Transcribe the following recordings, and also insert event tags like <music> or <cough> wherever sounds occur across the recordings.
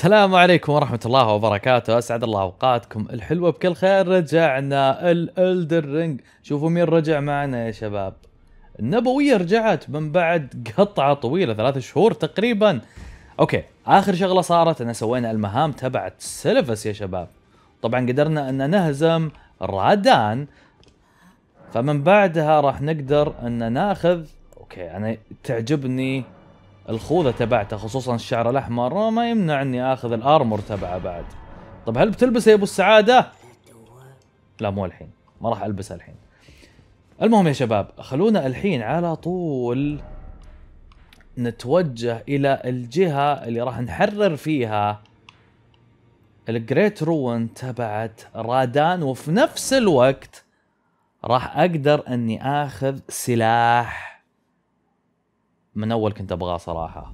السلام عليكم ورحمة الله وبركاته أسعد الله أوقاتكم الحلوة بكل خير رجعنا الألدر رينج شوفوا مين رجع معنا يا شباب النبوية رجعت من بعد قطعة طويلة ثلاث شهور تقريبا أوكي آخر شغلة صارت أن سوينا المهام تبعت سيلفس يا شباب طبعا قدرنا أن نهزم رادان فمن بعدها راح نقدر أن ناخذ أوكي أنا يعني تعجبني الخوذه تبعته خصوصا الشعر الاحمر ما يمنع اني اخذ الارمر تبعه بعد طب هل بتلبسه يا ابو السعاده لا مو الحين ما راح ألبسه الحين المهم يا شباب خلونا الحين على طول نتوجه الى الجهه اللي راح نحرر فيها الجريت روين تبعت رادان وفي نفس الوقت راح اقدر اني اخذ سلاح من اول كنت ابغاه صراحه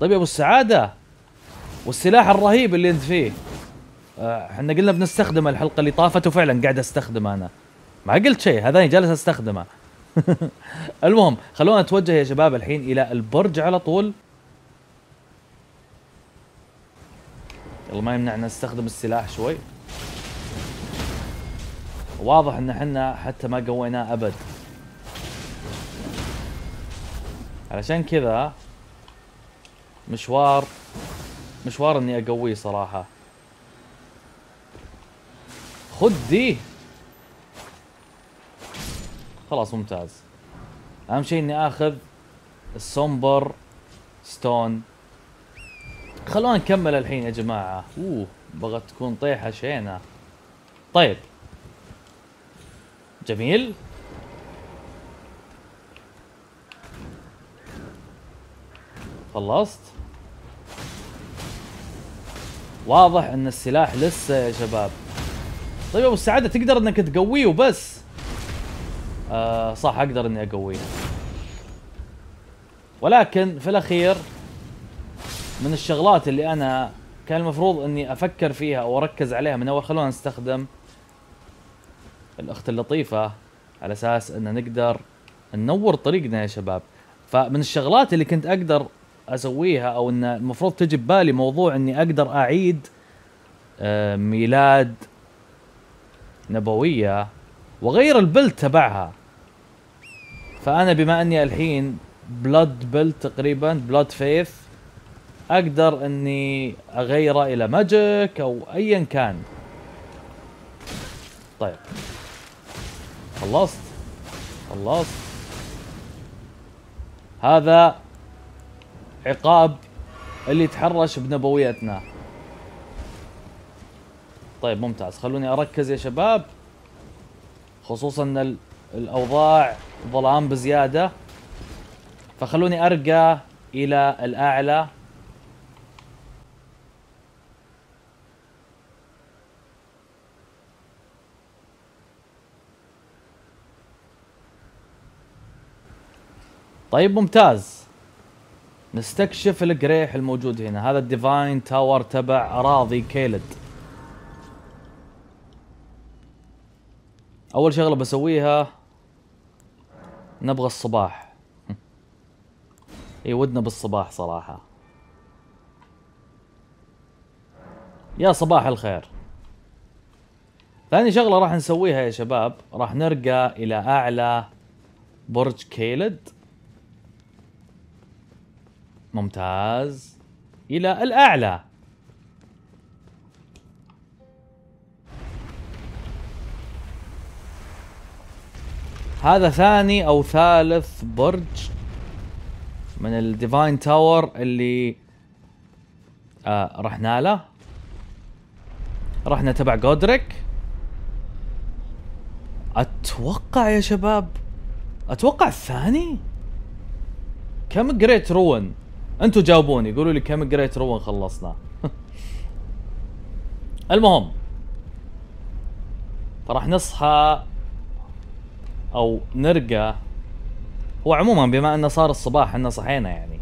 طيب يا ابو السعاده والسلاح الرهيب اللي انت فيه آه، احنا قلنا بنستخدمه الحلقه اللي طافت وفعلا قاعد استخدمه انا ما قلت شيء هذاني جالس استخدمه <laughs> المهم خلونا نتوجه يا شباب الحين الى البرج على طول يلا ما يمنعنا نستخدم السلاح شوي واضح ان احنا حتى ما قويناه ابد علشان كذا مشوار مشوار اني اقويه صراحه خذ دي خلاص ممتاز اهم شيء اني اخذ السومبر ستون خلونا نكمل الحين يا جماعه اوه بغت تكون طيحه شينه طيب جميل خلصت واضح ان السلاح لسه يا شباب طيب ابو السعاده تقدر انك تقويه وبس آه صح اقدر اني اقويه ولكن في الاخير من الشغلات اللي انا كان المفروض اني افكر فيها او اركز عليها من اول خلونا نستخدم الاخت اللطيفه على اساس ان نقدر ننور طريقنا يا شباب فمن الشغلات اللي كنت اقدر اسويها او ان المفروض تجي ببالي موضوع اني اقدر اعيد آه، ميلاد نبويه واغير البلت تبعها فانا بما اني الحين بلاد بلت تقريبا بلاد فيث اقدر اني اغيره الى ماجيك او ايا كان طيب خلصت خلصت هذا عقاب اللي تحرش بنبويتنا طيب ممتاز خلوني اركز يا شباب خصوصا ان الاوضاع ظلام بزياده فخلوني ارقى الى الاعلى طيب ممتاز نستكشف القريح الموجود هنا هذا الديفاين تاور تبع اراضي كيلد اول شغله بسويها نبغى الصباح <laughs> اي ودنا بالصباح صراحه يا صباح الخير ثاني شغله راح نسويها يا شباب راح نرقى الى اعلى برج كيلد ممتاز إلى الأعلى هذا ثاني أو ثالث برج من الديفاين تاور اللي آه رحنا له رحنا تبع جودريك اتوقع يا شباب اتوقع الثاني كم جريت روين انتوا جاوبوني قولوا لي كم جريت روان خلصنا <laughs> المهم فراح نصحى او نرقى هو عموما بما انه صار الصباح احنا صحينا يعني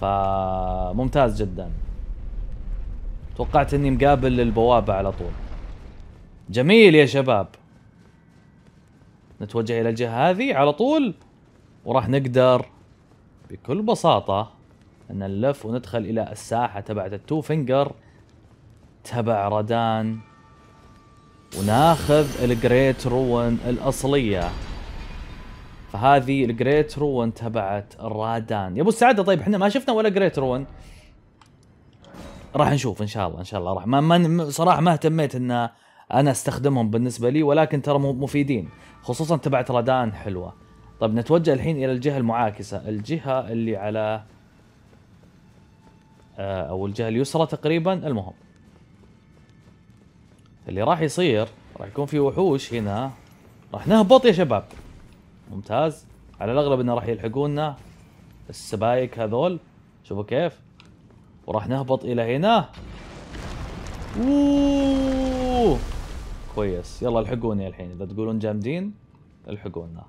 فممتاز جدا توقعت اني مقابل البوابة على طول جميل يا شباب نتوجه الى الجهة هذه على طول وراح نقدر بكل بساطة ان نلف وندخل الى الساحه تبعت التو فينجر تبع ردان وناخذ الجريت روون الاصليه فهذه الجريت روون تبعت رادان يا ابو السعاده طيب احنا ما شفنا ولا جريت روون راح نشوف ان شاء الله ان شاء الله راح ما, ما صراحه ما اهتميت ان انا استخدمهم بالنسبه لي ولكن ترى مفيدين خصوصا تبعت رادان حلوه طيب نتوجه الحين الى الجهه المعاكسه الجهه اللي على آه، او الجهه اليسرى تقريبا المهم اللي راح يصير راح يكون في وحوش هنا راح نهبط يا شباب ممتاز على الاغلب انه راح يلحقونا السبايك هذول شوفوا كيف وراح نهبط الى هنا اوه كويس يلا الحقوني الحين اذا تقولون جامدين الحقونا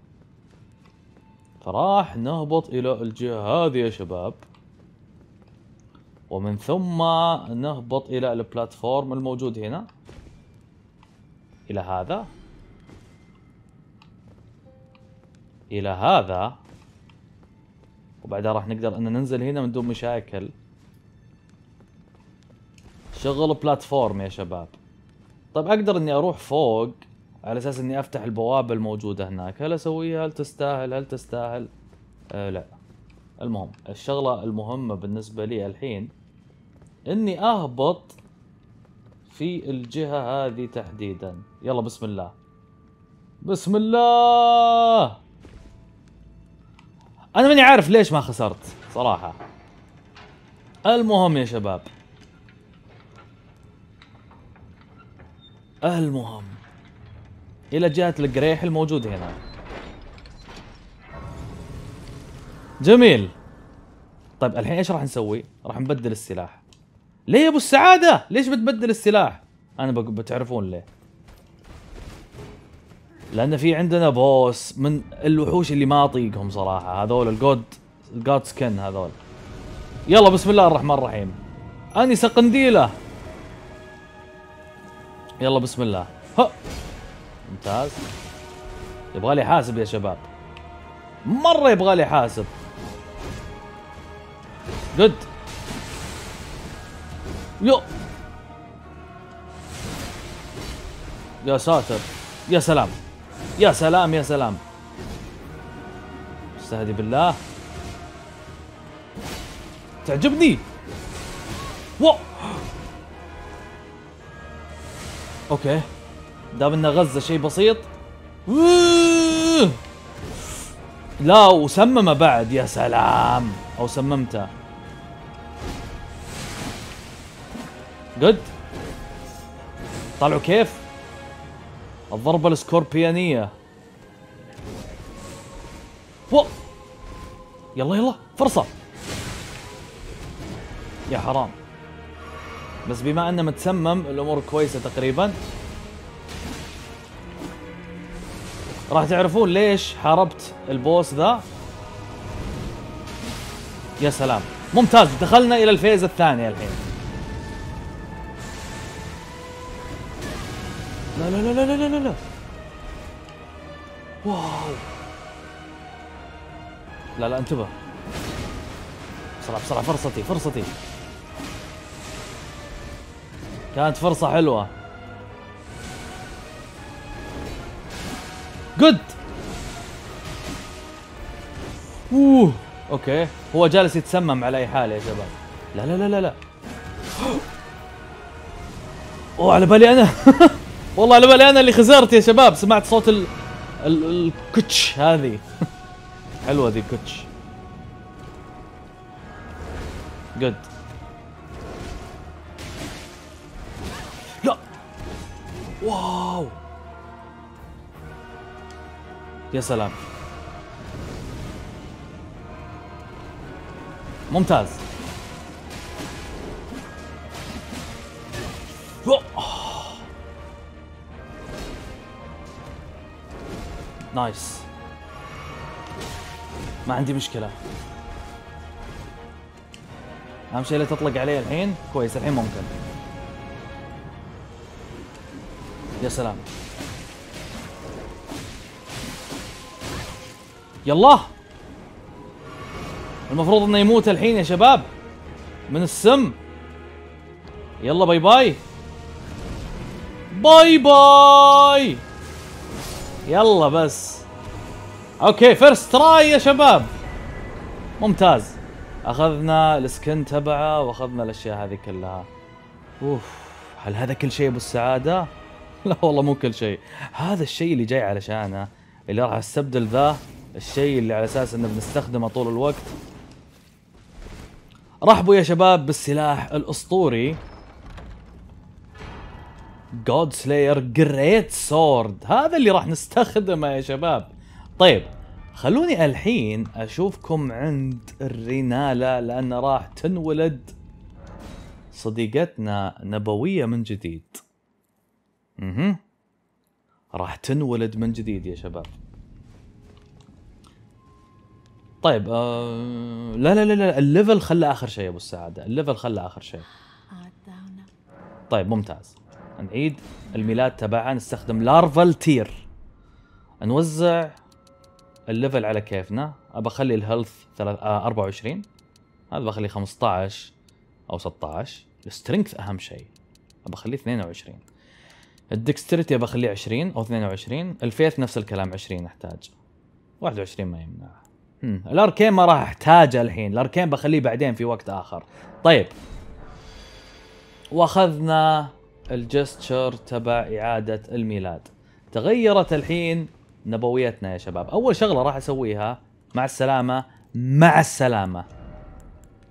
فراح نهبط الى الجهه هذه يا شباب ومن ثم نهبط الى البلاتفورم الموجود هنا الى هذا الى هذا وبعدها راح نقدر ان ننزل هنا من دون مشاكل شغل بلاتفورم يا شباب طيب اقدر اني اروح فوق على اساس اني افتح البوابه الموجوده هناك هل اسويها هل تستاهل هل تستاهل آه لا المهم الشغله المهمه بالنسبه لي الحين اني اهبط في الجهه هذه تحديدا يلا بسم الله بسم الله انا ماني عارف ليش ما خسرت صراحه المهم يا شباب المهم الى جهه القريح الموجود هنا جميل طيب الحين ايش راح نسوي راح نبدل السلاح ليه يا ابو السعاده ليش بتبدل السلاح انا بتعرفون ليه لان في عندنا بوس من الوحوش اللي ما اطيقهم صراحه هذول الجود الجود سكن هذول يلا بسم الله الرحمن الرحيم انسه قنديله يلا بسم الله ها ممتاز يبغى لي حاسب يا شباب مره يبغى لي حاسب جود يو يا ساتر يا سلام يا سلام يا سلام استهدي بالله تعجبني و اوكي دام انه غزه شيء بسيط لا وسممه بعد يا سلام او سممته جود طالعوا كيف الضربة السكوربيانية و يلا يلا فرصة يا حرام بس بما انه متسمم الامور كويسة تقريبا راح تعرفون ليش حاربت البوس ذا يا سلام ممتاز دخلنا الى الفيز الثانية الحين لا لا لا لا لا لا لا واو لا لا انتبه بسرعة بسرعة فرصتي فرصتي كانت فرصة حلوة جود اوه اوكي هو جالس يتسمم على اي حال يا شباب لا لا لا لا لا اوه على بالي انا <laughs> والله على بالي انا اللي خسرت يا شباب سمعت صوت ال... ال... الكتش هذه <laughs> حلوه ذي الكتش جود لا واو يا سلام ممتاز نايس ما عندي مشكله اهم شيء لا تطلق عليه الحين كويس الحين ممكن يا سلام يلا المفروض انه يموت الحين يا شباب من السم يلا باي باي باي باي يلا بس اوكي فيرست تراي يا شباب ممتاز اخذنا السكن تبعه واخذنا الاشياء هذه كلها اوف هل هذا كل شيء بالسعاده <laughs> لا والله مو كل شيء هذا الشيء اللي جاي علشانه اللي راح استبدل ذا الشيء اللي على اساس انه بنستخدمه طول الوقت رحبوا يا شباب بالسلاح الاسطوري جود سلاير جريت سورد هذا اللي راح نستخدمه يا شباب طيب خلوني الحين اشوفكم عند الرينالا لان راح تنولد صديقتنا نبويه من جديد اها راح تنولد من جديد يا شباب طيب آه لا لا لا لا الليفل خله اخر شيء يا ابو السعاده الليفل خله اخر شيء طيب ممتاز نعيد الميلاد تبعها نستخدم لارفل تير نوزع الليفل على كيفنا ابى اخلي الهيلث 24 آه، هذا بخليه 15 او 16 السترينث اهم شيء ابى اخليه 22 الدكستريتي ابى اخليه 20 او 22 الفيث نفس الكلام 20 احتاج 21 ما يمنع الاركين ما راح احتاجه الحين الاركين بخليه بعدين في وقت اخر طيب واخذنا الجستشر تبع اعاده الميلاد تغيرت الحين نبويتنا يا شباب اول شغله راح اسويها مع السلامه مع السلامه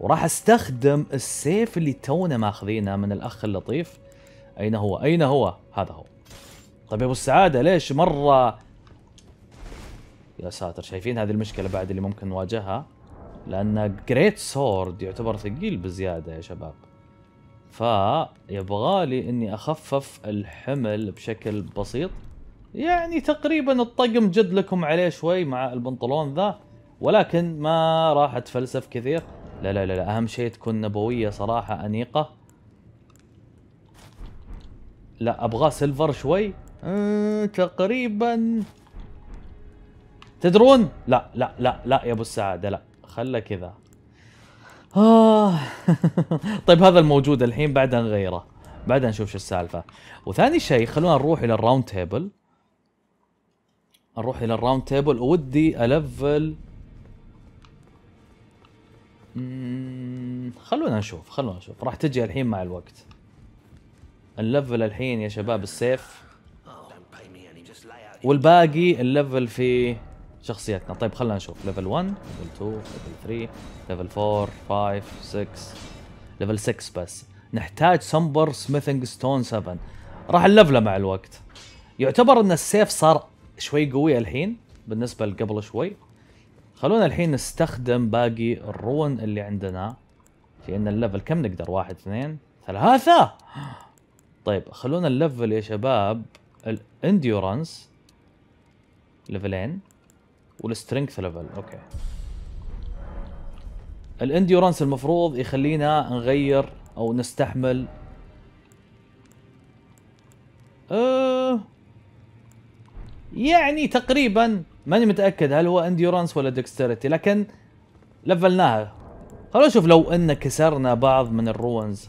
وراح استخدم السيف اللي تونا ماخذينه من الاخ اللطيف اين هو اين هو هذا هو طيب يا ابو السعاده ليش مره يا ساتر شايفين هذه المشكله بعد اللي ممكن نواجهها لان جريت سورد يعتبر ثقيل بزياده يا شباب فيبغالي اني اخفف الحمل بشكل بسيط يعني تقريبا الطقم جد لكم عليه شوي مع البنطلون ذا ولكن ما راح اتفلسف كثير لا لا لا, اهم شيء تكون نبويه صراحه انيقه لا ابغاه سيلفر شوي أه تقريبا تدرون لا لا لا لا يا ابو السعاده لا خله كذا آه <laughs> طيب هذا الموجود الحين بعدها نغيره بعدها نشوف شو السالفه وثاني شيء خلونا نروح الى الراوند تيبل نروح الى الراوند تيبل ودي الفل خلونا نشوف خلونا نشوف راح تجي الحين مع الوقت اللفل الحين يا شباب السيف والباقي اللفل في شخصيتنا طيب خلينا نشوف ليفل 1 ليفل 2 ليفل 3 ليفل 4 5 6 ليفل 6 بس نحتاج سمبر سميثنج ستون 7 راح نلفله مع الوقت يعتبر ان السيف صار شوي قوي الحين بالنسبه لقبل شوي خلونا الحين نستخدم باقي الرون اللي عندنا في ان الليفل كم نقدر واحد اثنين ثلاثة طيب خلونا نلفل يا شباب الانديورانس ليفلين والسترينث ليفل اوكي الانديورنس المفروض يخلينا نغير او نستحمل أه يعني تقريبا ماني متاكد هل هو انديورنس ولا دكستريتي لكن لفلناها خلونا نشوف لو ان كسرنا بعض من الروينز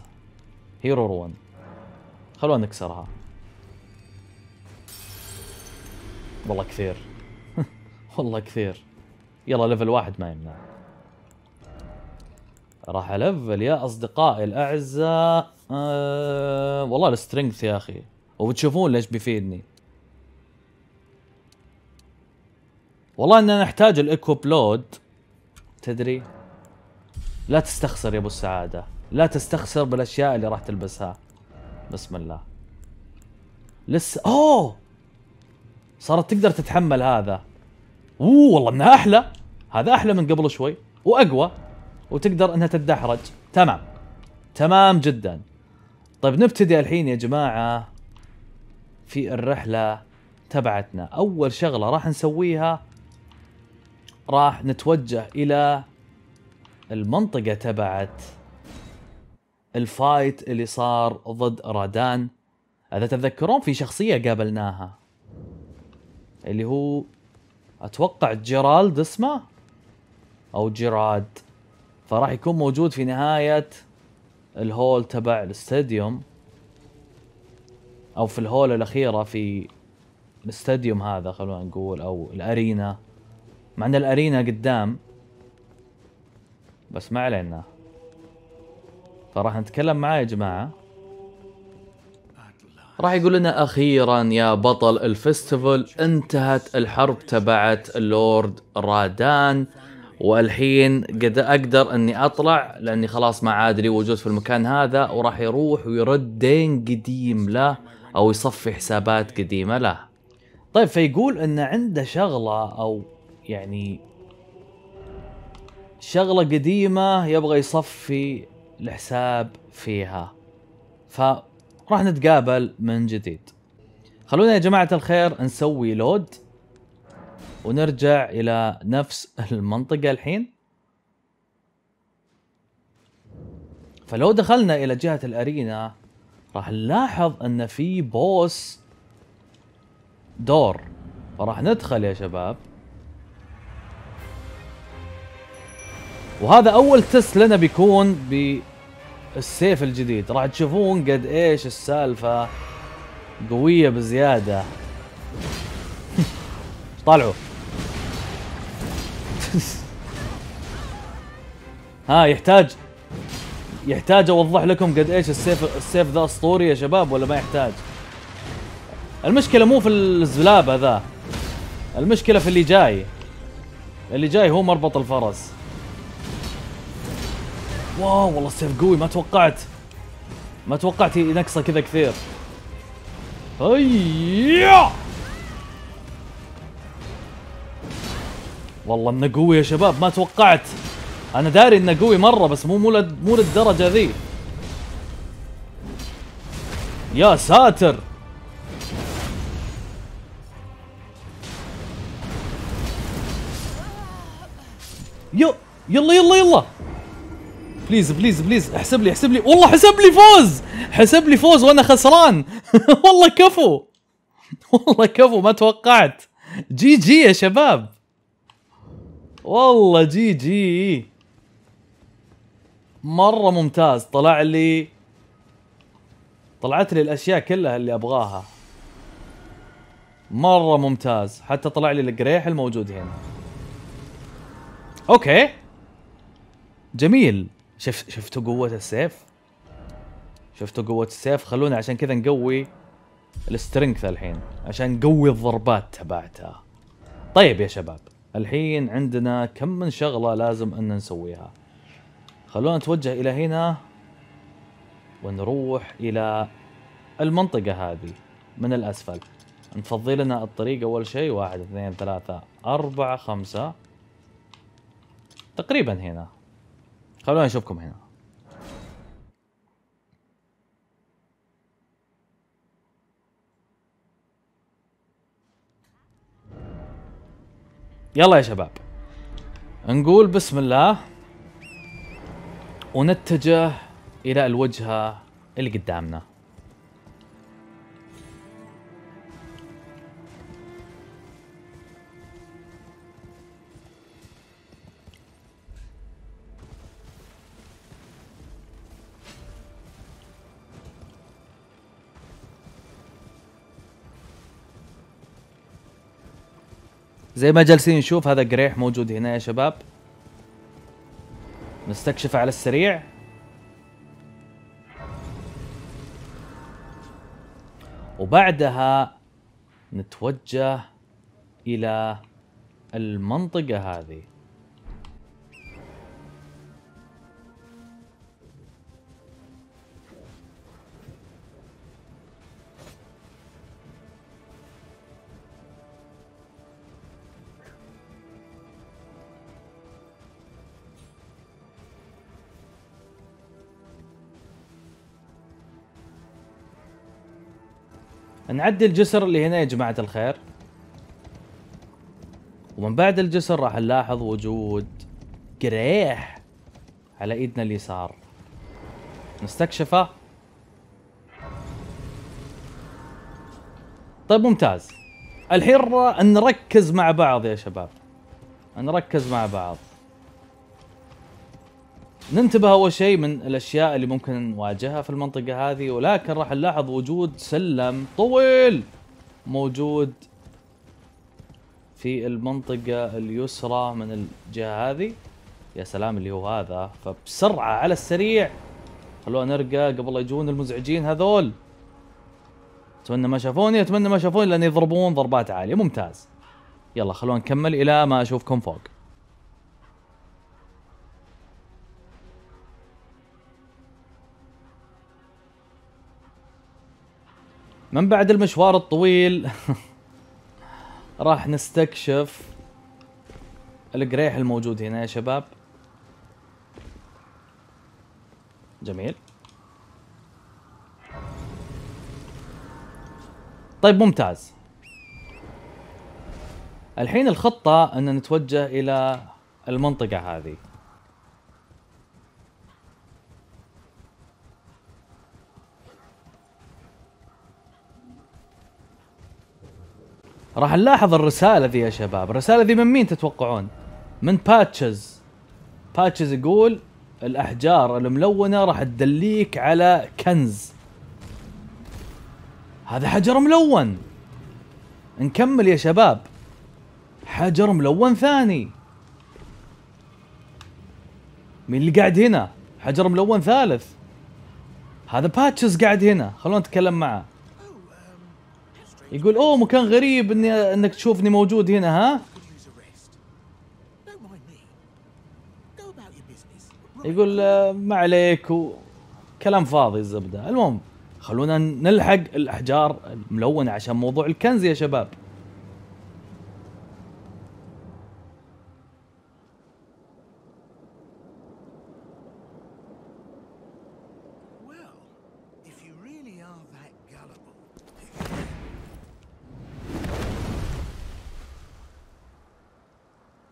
هيرو روين خلونا نكسرها والله كثير والله كثير يلا ليفل واحد ما يمنع راح الفل يا اصدقائي الاعزاء أه والله السترينث يا اخي وبتشوفون ليش بيفيدني والله اننا نحتاج الايكوب لود تدري لا تستخسر يا ابو السعاده لا تستخسر بالاشياء اللي راح تلبسها بسم الله لسه اوه صارت تقدر تتحمل هذا اوه والله انها احلى هذا احلى من قبل شوي واقوى وتقدر انها تدحرج تمام تمام جدا طيب نبتدي الحين يا جماعه في الرحله تبعتنا اول شغله راح نسويها راح نتوجه الى المنطقه تبعت الفايت اللي صار ضد رادان اذا تتذكرون في شخصيه قابلناها اللي هو اتوقع جيرالد اسمه او جيراد فراح يكون موجود في نهايه الهول تبع الاستاديوم او في الهول الاخيره في الاستاديوم هذا خلونا نقول او الارينا مع ان الارينا قدام بس ما علينا فراح نتكلم معاه يا جماعه راح يقول لنا اخيرا يا بطل الفستيفال انتهت الحرب تبعت اللورد رادان والحين قد اقدر اني اطلع لاني خلاص ما عاد لي وجود في المكان هذا وراح يروح ويرد دين قديم له او يصفي حسابات قديمه له. طيب فيقول ان عنده شغله او يعني شغله قديمه يبغى يصفي الحساب فيها. ف راح نتقابل من جديد خلونا يا جماعة الخير نسوي لود ونرجع إلى نفس المنطقة الحين فلو دخلنا إلى جهة الأرينا راح نلاحظ أن في بوس دور فراح ندخل يا شباب وهذا أول تست لنا بيكون ب السيف الجديد راح تشوفون قد ايش السالفه قويه بزياده <laughs> طالعوا <laughs> ها يحتاج يحتاج اوضح لكم قد ايش السيف السيف ذا اسطوري يا شباب ولا ما يحتاج المشكله مو في الزلابة ذا المشكله في اللي جاي اللي جاي هو مربط الفرس واو والله السيف قوي ما توقعت ما توقعت ينقصه كذا كثير هيا والله انه قوي يا شباب ما توقعت انا داري انه قوي مره بس مو مو مو للدرجه ذي يا ساتر يو يلا يلا يلا بليز بليز بليز احسب لي احسب لي والله حسب لي فوز حسب لي فوز وانا خسران <laughs> والله كفو والله كفو ما توقعت جي جي يا شباب والله جي جي مره ممتاز طلع لي طلعت لي الاشياء كلها اللي ابغاها مره ممتاز حتى طلع لي القريح الموجود هنا اوكي جميل شفت شفتوا قوة السيف؟ شفتوا قوة السيف؟ خلونا عشان كذا نقوي السترينث الحين عشان نقوي الضربات تبعتها. طيب يا شباب الحين عندنا كم من شغلة لازم ان نسويها. خلونا نتوجه الى هنا ونروح الى المنطقة هذه من الاسفل. نفضي لنا الطريق اول شيء واحد اثنين ثلاثة أربعة خمسة تقريبا هنا خلونا نشوفكم هنا يلا يا شباب نقول بسم الله ونتجه الى الوجهه اللي قدامنا زي ما جالسين نشوف هذا قريح موجود هنا يا شباب نستكشفه على السريع وبعدها نتوجه الى المنطقة هذه نعدي الجسر اللي هنا يا جماعة الخير ومن بعد الجسر راح نلاحظ وجود قريح على ايدنا اليسار نستكشفه طيب ممتاز الحين نركز مع بعض يا شباب نركز مع بعض ننتبه اول شيء من الاشياء اللي ممكن نواجهها في المنطقه هذه ولكن راح نلاحظ وجود سلم طويل موجود في المنطقه اليسرى من الجهه هذه يا سلام اللي هو هذا فبسرعه على السريع خلونا نرقى قبل يجون المزعجين هذول اتمنى ما شافوني اتمنى ما شافوني لان يضربون ضربات عاليه ممتاز يلا خلونا نكمل الى ما اشوفكم فوق من بعد المشوار الطويل <laughs> راح نستكشف القريح الموجود هنا يا شباب جميل طيب ممتاز الحين الخطة أن نتوجه إلى المنطقة هذه راح نلاحظ الرسالة ذي يا شباب الرسالة ذي من مين تتوقعون من باتشز باتشز يقول الأحجار الملونة راح تدليك على كنز هذا حجر ملون نكمل يا شباب حجر ملون ثاني مين اللي قاعد هنا حجر ملون ثالث هذا باتشز قاعد هنا خلونا نتكلم معه يقول اوه مكان غريب اني انك تشوفني موجود هنا ها يقول ما عليك وكلام فاضي الزبده المهم خلونا نلحق الاحجار الملونه عشان موضوع الكنز يا شباب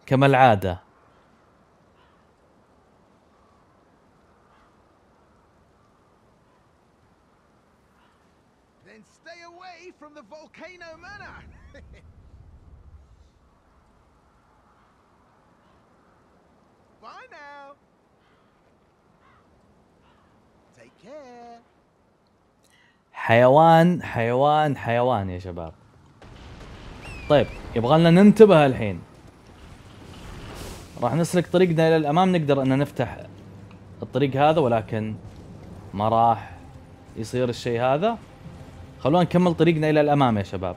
كما العادة <laughs> حيوان حيوان حيوان يا شباب طيب يبغى لنا ننتبه الحين راح نسلك طريقنا الى الامام نقدر ان نفتح الطريق هذا ولكن ما راح يصير الشيء هذا خلونا نكمل طريقنا الى الامام يا شباب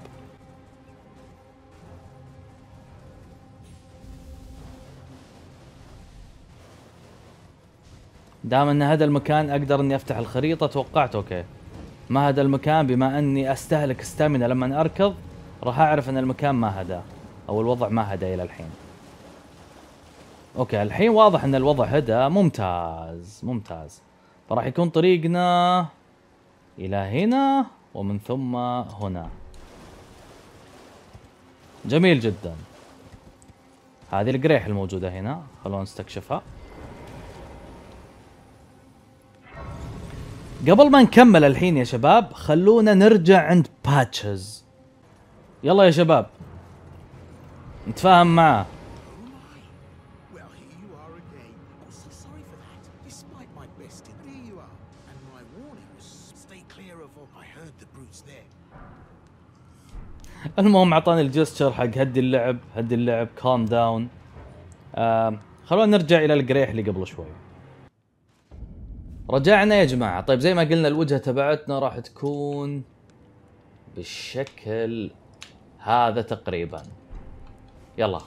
دام ان هذا المكان اقدر اني افتح الخريطه توقعت اوكي ما هذا المكان بما اني استهلك استامنا لما اركض راح اعرف ان المكان ما هدا او الوضع ما هدا الى الحين اوكي الحين واضح ان الوضع هدى ممتاز ممتاز فراح يكون طريقنا الى هنا ومن ثم هنا جميل جدا هذه القريح الموجودة هنا خلونا نستكشفها قبل ما نكمل الحين يا شباب خلونا نرجع عند باتشز يلا يا شباب نتفاهم معاه المهم اعطاني الجستشر حق هدي اللعب هدي اللعب كام داون خلونا نرجع الى القريح اللي قبل شوي رجعنا يا جماعه طيب زي ما قلنا الوجهه تبعتنا راح تكون بالشكل هذا تقريبا يلا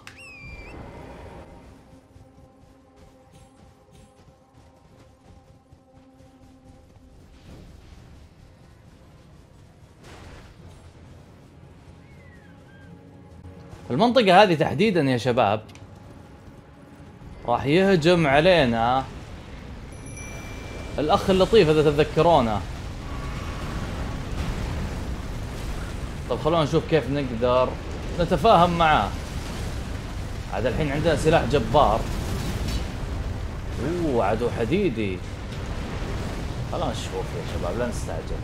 المنطقة هذه تحديدا يا شباب راح يهجم علينا الاخ اللطيف اذا تتذكرونه طب خلونا نشوف كيف نقدر نتفاهم معاه عاد الحين عندنا سلاح جبار اوه عدو حديدي خلونا نشوف يا شباب لا نستعجل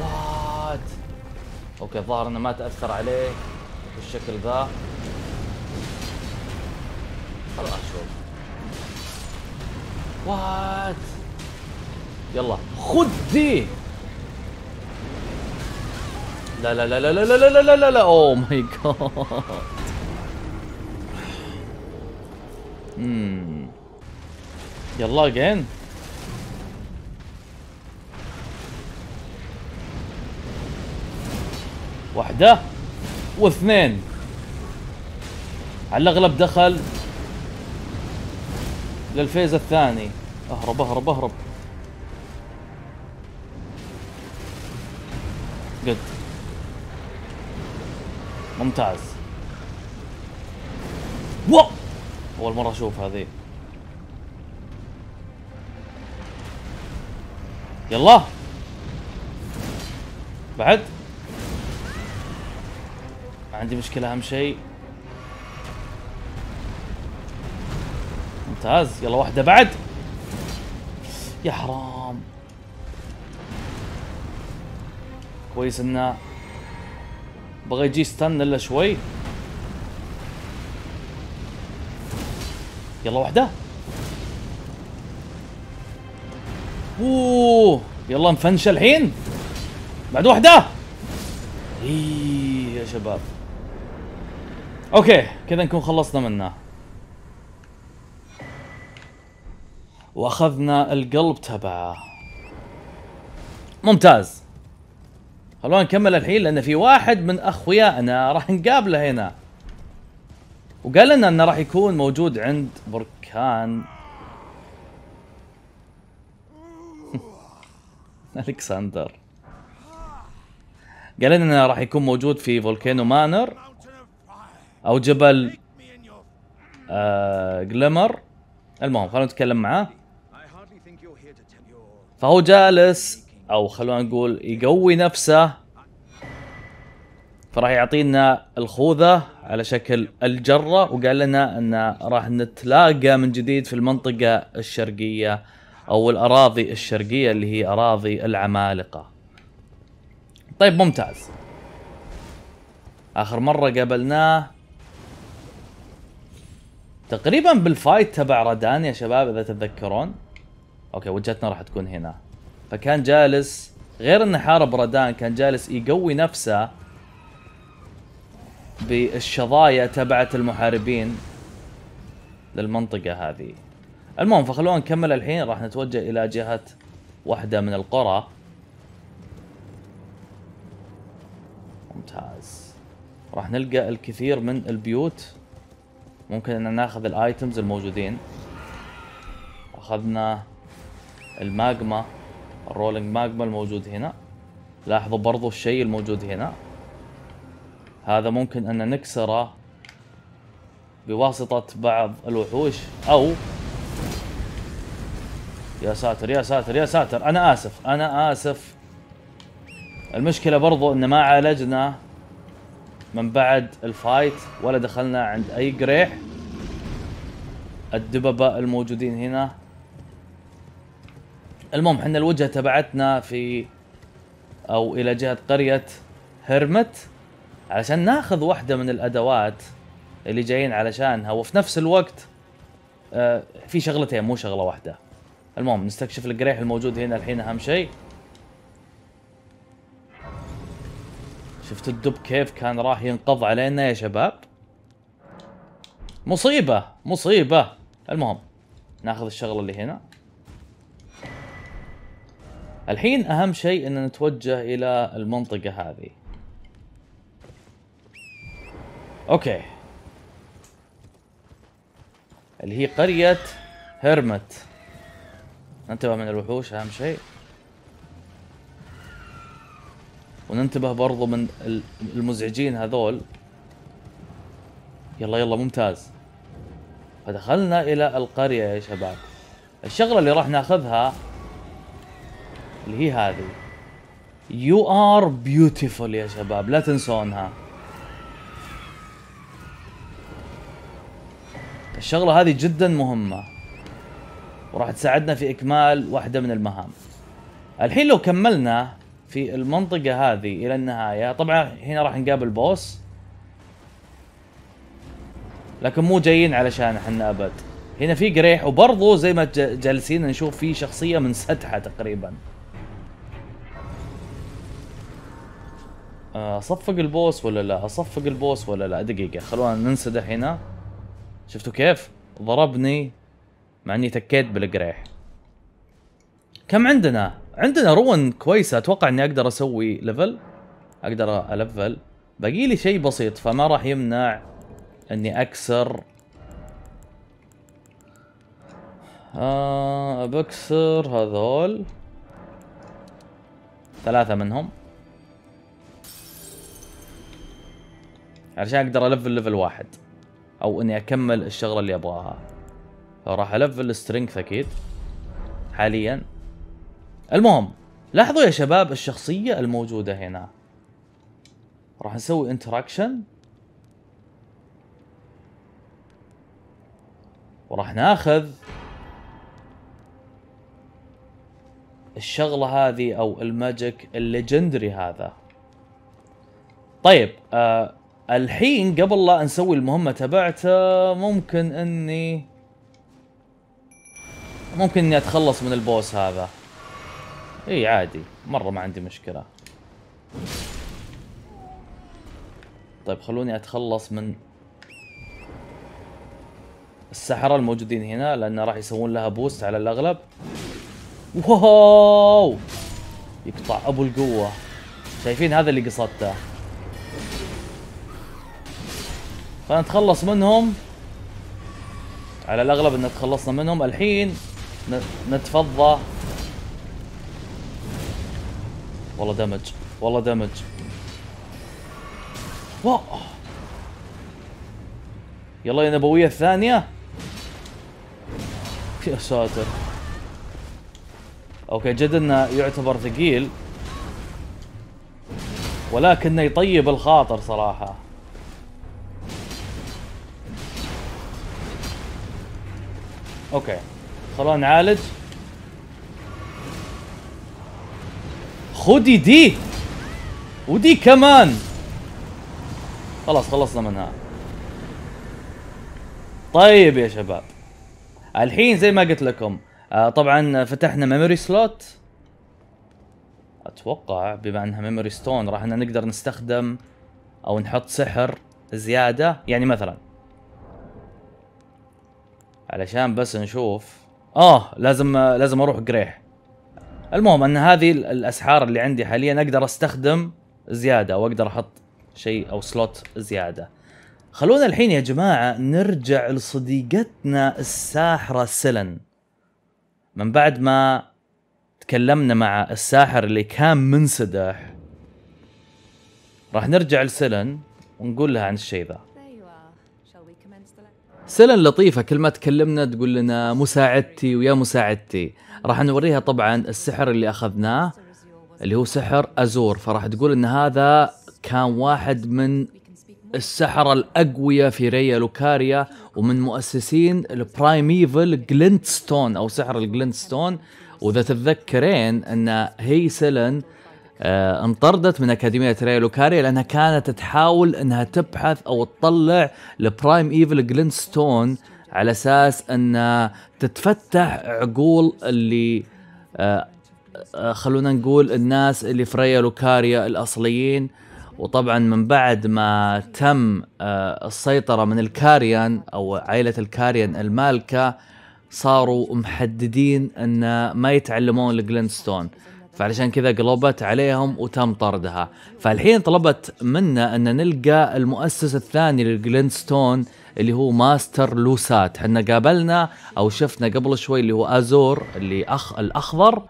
وات اوكي الظاهر انه ما تاثر عليه بالشكل ذا خلاص شوف وات يلا خذ دي لا لا لا لا لا لا لا لا لا لا اوه ماي جاد يلا again واحدة واثنين على الأغلب دخل للفيز الثاني اهرب اهرب اهرب جد ممتاز و اول مره اشوف هذه يلا بعد ما عندي مشكلة أهم شيء ممتاز يلا واحدة بعد يا حرام كويس انه بغى يجي ستن الا شوي يلا واحدة اوه يلا نفنش الحين بعد واحدة ايه يا شباب اوكي كذا نكون خلصنا منه واخذنا القلب تبعه ممتاز خلونا نكمل الحين لان في واحد من اخويانا راح نقابله هنا وقال لنا انه راح يكون موجود عند بركان <laughs> الكسندر قال لنا انه راح يكون موجود في فولكانو مانر او جبل آه جلمر المهم خلونا نتكلم معاه فهو جالس او خلونا نقول يقوي نفسه فراح يعطينا الخوذه على شكل الجره وقال لنا ان راح نتلاقى من جديد في المنطقه الشرقيه او الاراضي الشرقيه اللي هي اراضي العمالقه. طيب ممتاز. اخر مره قابلناه تقريبا بالفايت تبع رادان يا شباب اذا تتذكرون اوكي وجهتنا راح تكون هنا فكان جالس غير انه حارب رادان كان جالس يقوي نفسه بالشظايا تبعت المحاربين للمنطقه هذه المهم فخلونا نكمل الحين راح نتوجه الى جهه واحده من القرى ممتاز راح نلقى الكثير من البيوت ممكن ان ناخذ الايتمز الموجودين اخذنا الماجما الرولينج ماجما الموجود هنا لاحظوا برضو الشيء الموجود هنا هذا ممكن ان نكسره بواسطة بعض الوحوش او يا ساتر يا ساتر يا ساتر انا اسف انا اسف المشكلة برضو ان ما عالجنا من بعد الفايت ولا دخلنا عند اي قريح الدببة الموجودين هنا المهم حنا الوجهة تبعتنا في او الى جهة قرية هرمت علشان ناخذ واحدة من الادوات اللي جايين علشانها وفي نفس الوقت آه، في شغلتين مو شغلة واحدة المهم نستكشف القريح الموجود هنا الحين اهم شيء شفت الدب كيف كان راح ينقض علينا يا شباب مصيبة مصيبة المهم ناخذ الشغلة اللي هنا الحين اهم شيء ان نتوجه الى المنطقة هذه اوكي اللي هي قرية هرمت ننتبه من الوحوش اهم شيء وننتبه برضو من المزعجين هذول يلا يلا ممتاز فدخلنا الى القرية يا شباب الشغلة اللي راح ناخذها اللي هي هذه You are beautiful يا شباب لا تنسونها الشغلة هذه جدا مهمة وراح تساعدنا في اكمال واحدة من المهام الحين لو كملنا في المنطقة هذه إلى النهاية طبعا هنا راح نقابل بوس لكن مو جايين علشان احنا أبد هنا في قريح وبرضه زي ما جالسين نشوف في شخصية منسدحة تقريبا آه، أصفق البوس ولا لا أصفق البوس ولا لا دقيقة خلونا ننسدح هنا شفتوا كيف ضربني مع اني تكيت بالقريح كم عندنا عندنا رون كويسه اتوقع اني اقدر اسوي ليفل اقدر الفل باقي لي شيء بسيط فما راح يمنع اني اكسر آه بكسر هذول ثلاثة منهم علشان اقدر الفل ليفل واحد او اني اكمل الشغلة اللي ابغاها فراح الفل سترينث اكيد حاليا المهم لاحظوا يا شباب الشخصية الموجودة هنا راح نسوي انتراكشن وراح ناخذ الشغلة هذه او الماجيك الليجندري هذا طيب آه الحين قبل لا نسوي المهمة تبعته ممكن اني ممكن اني اتخلص من البوس هذا اي عادي مره ما عندي مشكله طيب خلوني اتخلص من السحرة الموجودين هنا لان راح يسوون لها بوست على الاغلب واو يقطع ابو القوة شايفين هذا اللي قصدته فنتخلص منهم على الاغلب ان تخلصنا منهم الحين نتفضى والله دمج والله دمج واو يلا يا نبوية الثانية يا ساتر اوكي جد انه يعتبر ثقيل ولكنه يطيب الخاطر صراحة اوكي خلونا نعالج خدي دي ودي كمان خلاص خلصنا منها طيب يا شباب الحين زي ما قلت لكم آه طبعا فتحنا ميموري سلوت اتوقع بما انها ميموري ستون راح نقدر نستخدم او نحط سحر زياده يعني مثلا علشان بس نشوف اه لازم لازم اروح قريح المهم ان هذه الاسعار اللي عندي حاليا اقدر استخدم زياده واقدر احط شيء او سلوت زياده خلونا الحين يا جماعه نرجع لصديقتنا الساحره سلن من بعد ما تكلمنا مع الساحر اللي كان منسدح راح نرجع لسلن ونقول لها عن الشيء ذا سلن لطيفه كل ما تكلمنا تقول لنا مساعدتي ويا مساعدتي راح نوريها طبعا السحر اللي اخذناه اللي هو سحر ازور فراح تقول ان هذا كان واحد من السحرة الأقوياء في ريا لوكاريا ومن مؤسسين البرايم ايفل جلنتستون أو سحر الجلنتستون وإذا تتذكرين أن هي سلن آه، انطردت من أكاديمية ريا لوكاريا لأنها كانت تحاول أنها تبحث أو تطلع لبرايم إيفل جلينستون على أساس أنها تتفتح عقول اللي آه، آه، خلونا نقول الناس اللي في ريا لوكاريا الأصليين وطبعا من بعد ما تم السيطرة من الكاريان أو عائلة الكاريان المالكة صاروا محددين أن ما يتعلمون الجلينستون فعلشان كذا قلبت عليهم وتم طردها فالحين طلبت منا ان نلقى المؤسس الثاني للجلينستون اللي هو ماستر لوسات حنا قابلنا او شفنا قبل شوي اللي هو ازور اللي اخ الاخضر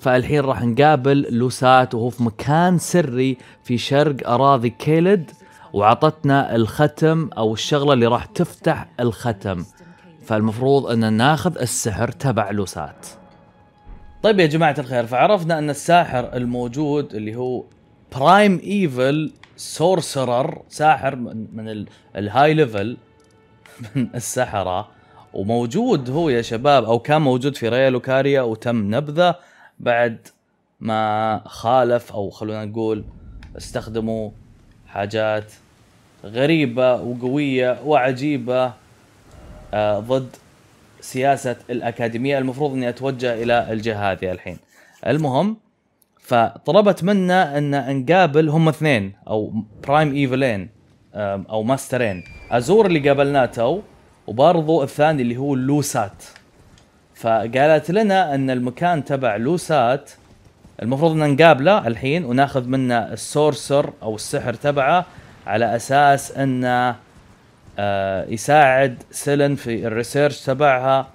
فالحين راح نقابل لوسات وهو في مكان سري في شرق اراضي كيلد وعطتنا الختم او الشغله اللي راح تفتح الختم فالمفروض ان ناخذ السحر تبع لوسات طيب يا جماعة الخير فعرفنا ان الساحر الموجود اللي هو برايم ايفل سورسرر ساحر من, من الهاي ليفل من السحرة وموجود هو يا شباب او كان موجود في ريا لوكاريا وتم نبذه بعد ما خالف او خلونا نقول استخدموا حاجات غريبة وقوية وعجيبة آه، ضد سياسه الاكاديميه المفروض اني اتوجه الى الجهه هذه الحين المهم فطلبت منا ان نقابل هم اثنين او برايم ايفلين او ماسترين ازور اللي قابلناه تو وبرضو الثاني اللي هو لوسات فقالت لنا ان المكان تبع لوسات المفروض ان نقابله الحين وناخذ منه السورسر او السحر تبعه على اساس انه آه، يساعد سيلن في الريسيرش تبعها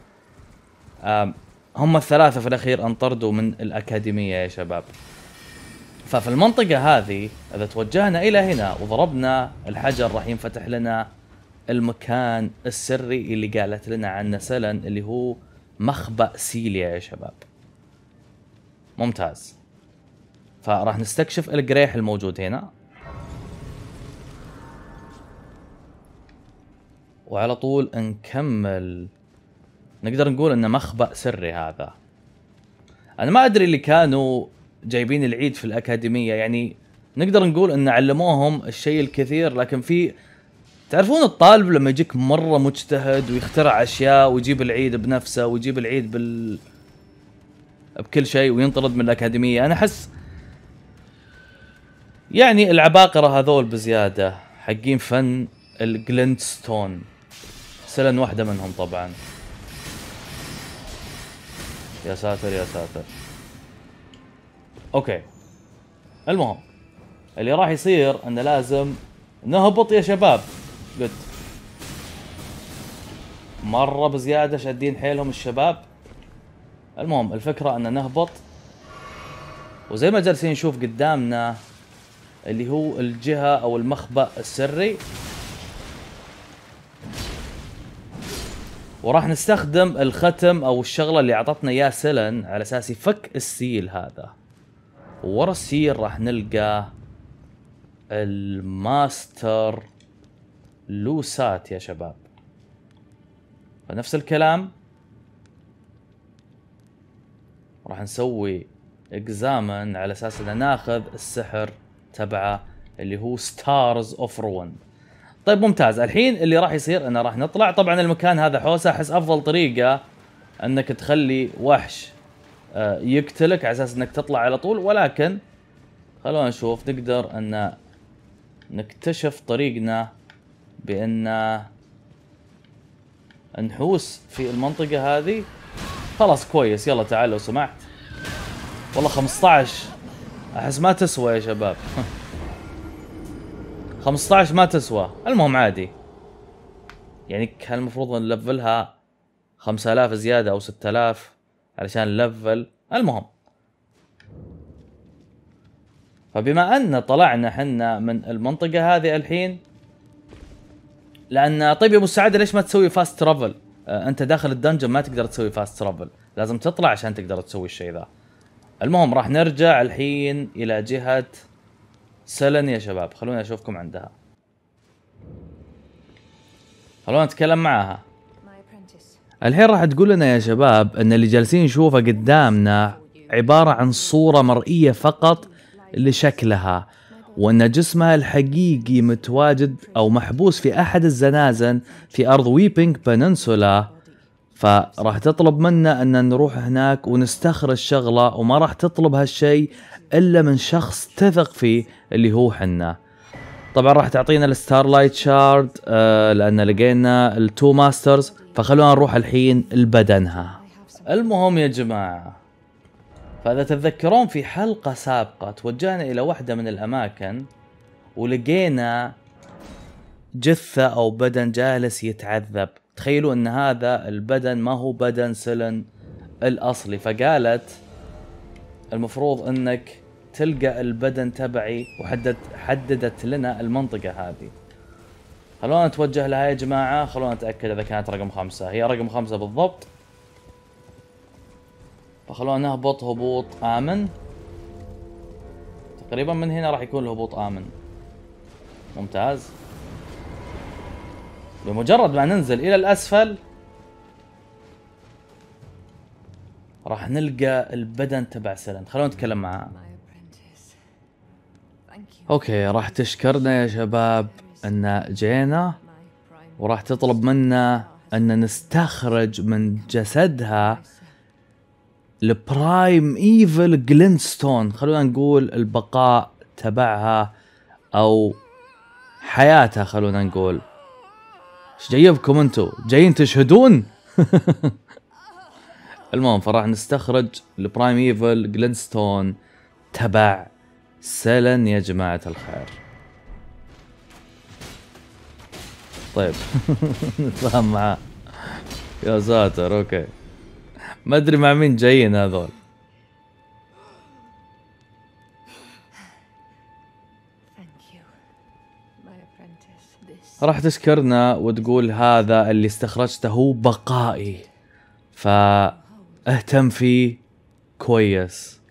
هم الثلاثة في الأخير انطردوا من الأكاديمية يا شباب ففي المنطقة هذه إذا توجهنا إلى هنا وضربنا الحجر راح ينفتح لنا المكان السري اللي قالت لنا عنه سيلن اللي هو مخبأ سيليا يا شباب ممتاز فراح نستكشف الجريح الموجود هنا وعلى طول نكمل نقدر نقول انه مخبأ سري هذا انا ما ادري اللي كانوا جايبين العيد في الاكاديميه يعني نقدر نقول ان علموهم الشيء الكثير لكن في تعرفون الطالب لما يجيك مره مجتهد ويخترع اشياء ويجيب العيد بنفسه ويجيب العيد بال بكل شيء وينطرد من الاكاديميه انا احس يعني العباقره هذول بزياده حقين فن الجلنتستون سلن واحدة منهم طبعا يا ساتر يا ساتر اوكي المهم اللي راح يصير انه لازم نهبط يا شباب قلت مرة بزيادة شادين حيلهم الشباب المهم الفكرة ان نهبط وزي ما جالسين نشوف قدامنا اللي هو الجهة او المخبأ السري وراح نستخدم الختم او الشغله اللي اعطتنا اياها سلن على اساس يفك السيل هذا ورا السيل راح نلقى الماستر لوسات يا شباب فنفس الكلام راح نسوي اكزامن على اساس ان ناخذ السحر تبعه اللي هو ستارز اوف روين طيب ممتاز الحين اللي راح يصير انه راح نطلع طبعا المكان هذا حوسه احس افضل طريقه انك تخلي وحش آه، يقتلك على اساس انك تطلع على طول ولكن خلونا نشوف نقدر ان نكتشف طريقنا بان نحوس في المنطقه هذه خلاص كويس يلا تعال لو سمحت والله 15 احس ما تسوى يا شباب <laughs> 15 ما تسوى المهم عادي يعني كان المفروض نلفلها 5000 زياده او 6000 علشان نلفل المهم فبما ان طلعنا حنا من المنطقه هذه الحين لان طيب يا ابو السعاده ليش ما تسوي فاست آه، ترافل انت داخل الدنجن ما تقدر تسوي فاست ترافل لازم تطلع عشان تقدر تسوي الشيء ذا المهم راح نرجع الحين الى جهه سلن يا شباب خلوني اشوفكم عندها خلونا نتكلم معها الحين راح تقول لنا يا شباب ان اللي جالسين نشوفه قدامنا عبارة عن صورة مرئية فقط لشكلها وان جسمها الحقيقي متواجد او محبوس في احد الزنازن في ارض ويبينج بننسولا فراح تطلب منا ان نروح هناك ونستخرج شغله وما راح تطلب هالشيء الا من شخص تثق فيه اللي هو حنا طبعا راح تعطينا الستارلايت شارد آه لان لقينا التو ماسترز فخلونا نروح الحين لبدنها المهم يا جماعه فاذا تتذكرون في حلقه سابقه توجهنا الى واحده من الاماكن ولقينا جثه او بدن جالس يتعذب تخيلوا ان هذا البدن ما هو بدن سلن الاصلي فقالت المفروض انك تلقى البدن تبعي وحدد حددت لنا المنطقه هذه خلونا نتوجه لها يا جماعه خلونا نتاكد اذا كانت رقم خمسة هي رقم خمسة بالضبط فخلونا نهبط هبوط امن تقريبا من هنا راح يكون الهبوط امن ممتاز بمجرد ما ننزل الى الاسفل راح نلقى البدن تبع سلن خلونا نتكلم معاه اوكي راح تشكرنا يا شباب ان جينا وراح تطلب منا ان نستخرج من جسدها البرايم ايفل جلينستون خلونا نقول البقاء تبعها او حياتها خلونا نقول ايش جايبكم انتم جايين تشهدون <laughs> المهم فراح نستخرج البرايم ايفل جلنستون تبع سلن يا جماعة الخير طيب <laughs> نتفاهم معاه يا ساتر اوكي ما ادري مع مين جايين هذول راح تشكرنا وتقول هذا اللي استخرجته هو بقائي فاهتم فيه كويس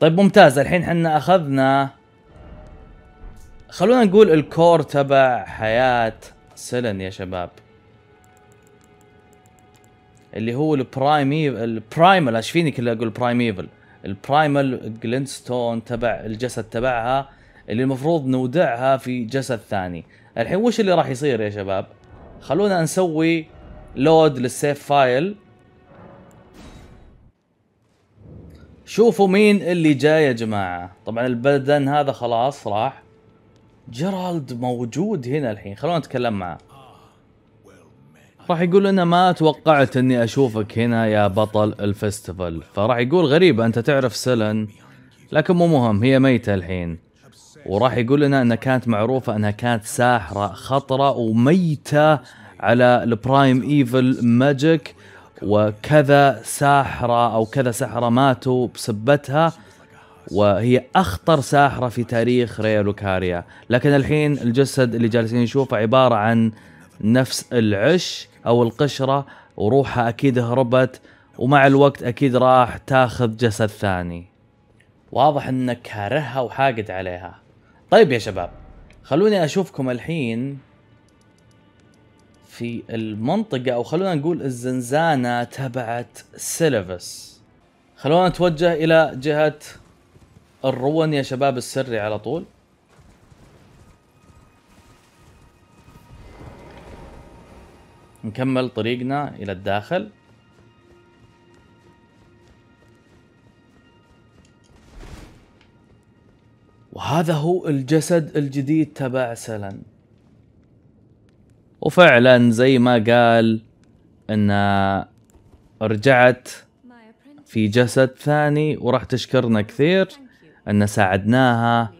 طيب ممتاز الحين حنا اخذنا خلونا نقول الكور تبع حياة سيلن يا شباب اللي هو البرايم البرايمال ايش فيني كله اقول برايميفل البرايمال جلينستون تبع الجسد تبعها اللي المفروض نودعها في جسد ثاني الحين وش اللي راح يصير يا شباب خلونا نسوي لود للسيف فايل شوفوا مين اللي جاي يا جماعة طبعا البدن هذا خلاص راح جيرالد موجود هنا الحين خلونا نتكلم معه راح يقول انا ما توقعت اني اشوفك هنا يا بطل الفستيفال فراح يقول غريب انت تعرف سلن لكن مو مهم هي ميتة الحين وراح يقول لنا انها كانت معروفه انها كانت ساحره خطره وميته على البرايم ايفل ماجيك وكذا ساحره او كذا ساحره ماتوا بسبتها وهي اخطر ساحره في تاريخ ريا لوكاريا لكن الحين الجسد اللي جالسين نشوفه عباره عن نفس العش او القشره وروحها اكيد هربت ومع الوقت اكيد راح تاخذ جسد ثاني واضح انك كارهها وحاقد عليها طيب يا شباب خلوني اشوفكم الحين في المنطقة او خلونا نقول الزنزانة تبعت سيلفس خلونا نتوجه الى جهة الرون يا شباب السري على طول نكمل طريقنا الى الداخل وهذا هو الجسد الجديد تبع سلن وفعلا زي ما قال ان رجعت في جسد ثاني وراح تشكرنا كثير ان ساعدناها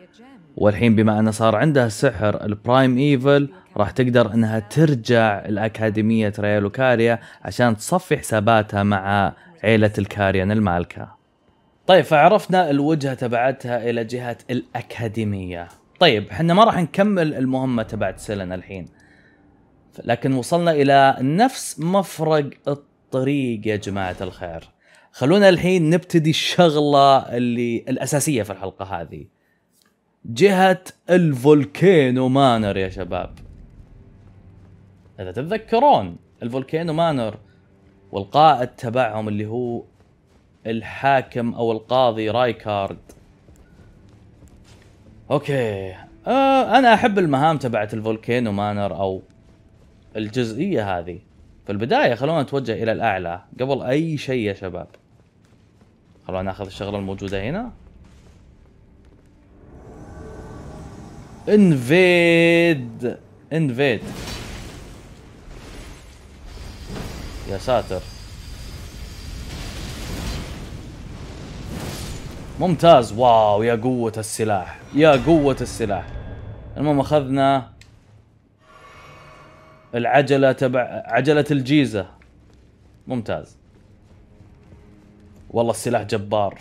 والحين بما ان صار عندها السحر البرايم ايفل راح تقدر انها ترجع لاكاديميه ريالوكاريا عشان تصفي حساباتها مع عيله الكاريان المالكه طيب فعرفنا الوجهه تبعتها الى جهه الاكاديميه طيب احنا ما راح نكمل المهمه تبعت سيلين الحين لكن وصلنا الى نفس مفرق الطريق يا جماعه الخير خلونا الحين نبتدي الشغله اللي الاساسيه في الحلقه هذه جهه الفولكينو مانر يا شباب اذا تتذكرون الفولكينو مانر والقائد تبعهم اللي هو الحاكم او القاضي رايكارد اوكي آه انا احب المهام تبعت الفولكينو مانر او الجزئيه هذه في البدايه خلونا نتوجه الى الاعلى قبل اي شيء يا شباب خلونا ناخذ الشغله الموجوده هنا انفيد انفيد يا ساتر ممتاز واو يا قوة السلاح يا قوة السلاح المهم اخذنا العجلة تبع عجلة الجيزة ممتاز والله السلاح جبار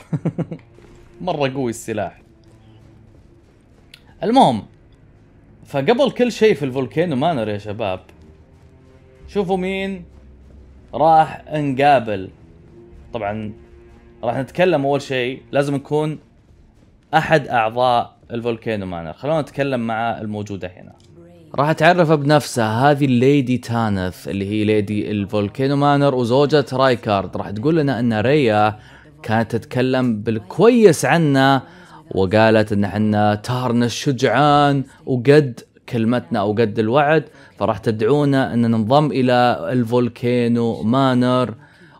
<laughs> مرة قوي السلاح المهم فقبل كل شيء في الفولكانو مانر يا شباب شوفوا مين راح نقابل طبعا راح نتكلم اول شيء لازم نكون احد اعضاء الفولكانو معنا خلونا نتكلم مع الموجوده هنا راح تعرف بنفسها هذه الليدي تانث اللي هي ليدي الفولكانو مانر وزوجة رايكارد راح تقول لنا ان ريا كانت تتكلم بالكويس عنا وقالت ان احنا تارنا الشجعان وقد كلمتنا او قد الوعد فراح تدعونا ان ننضم الى الفولكانو مانر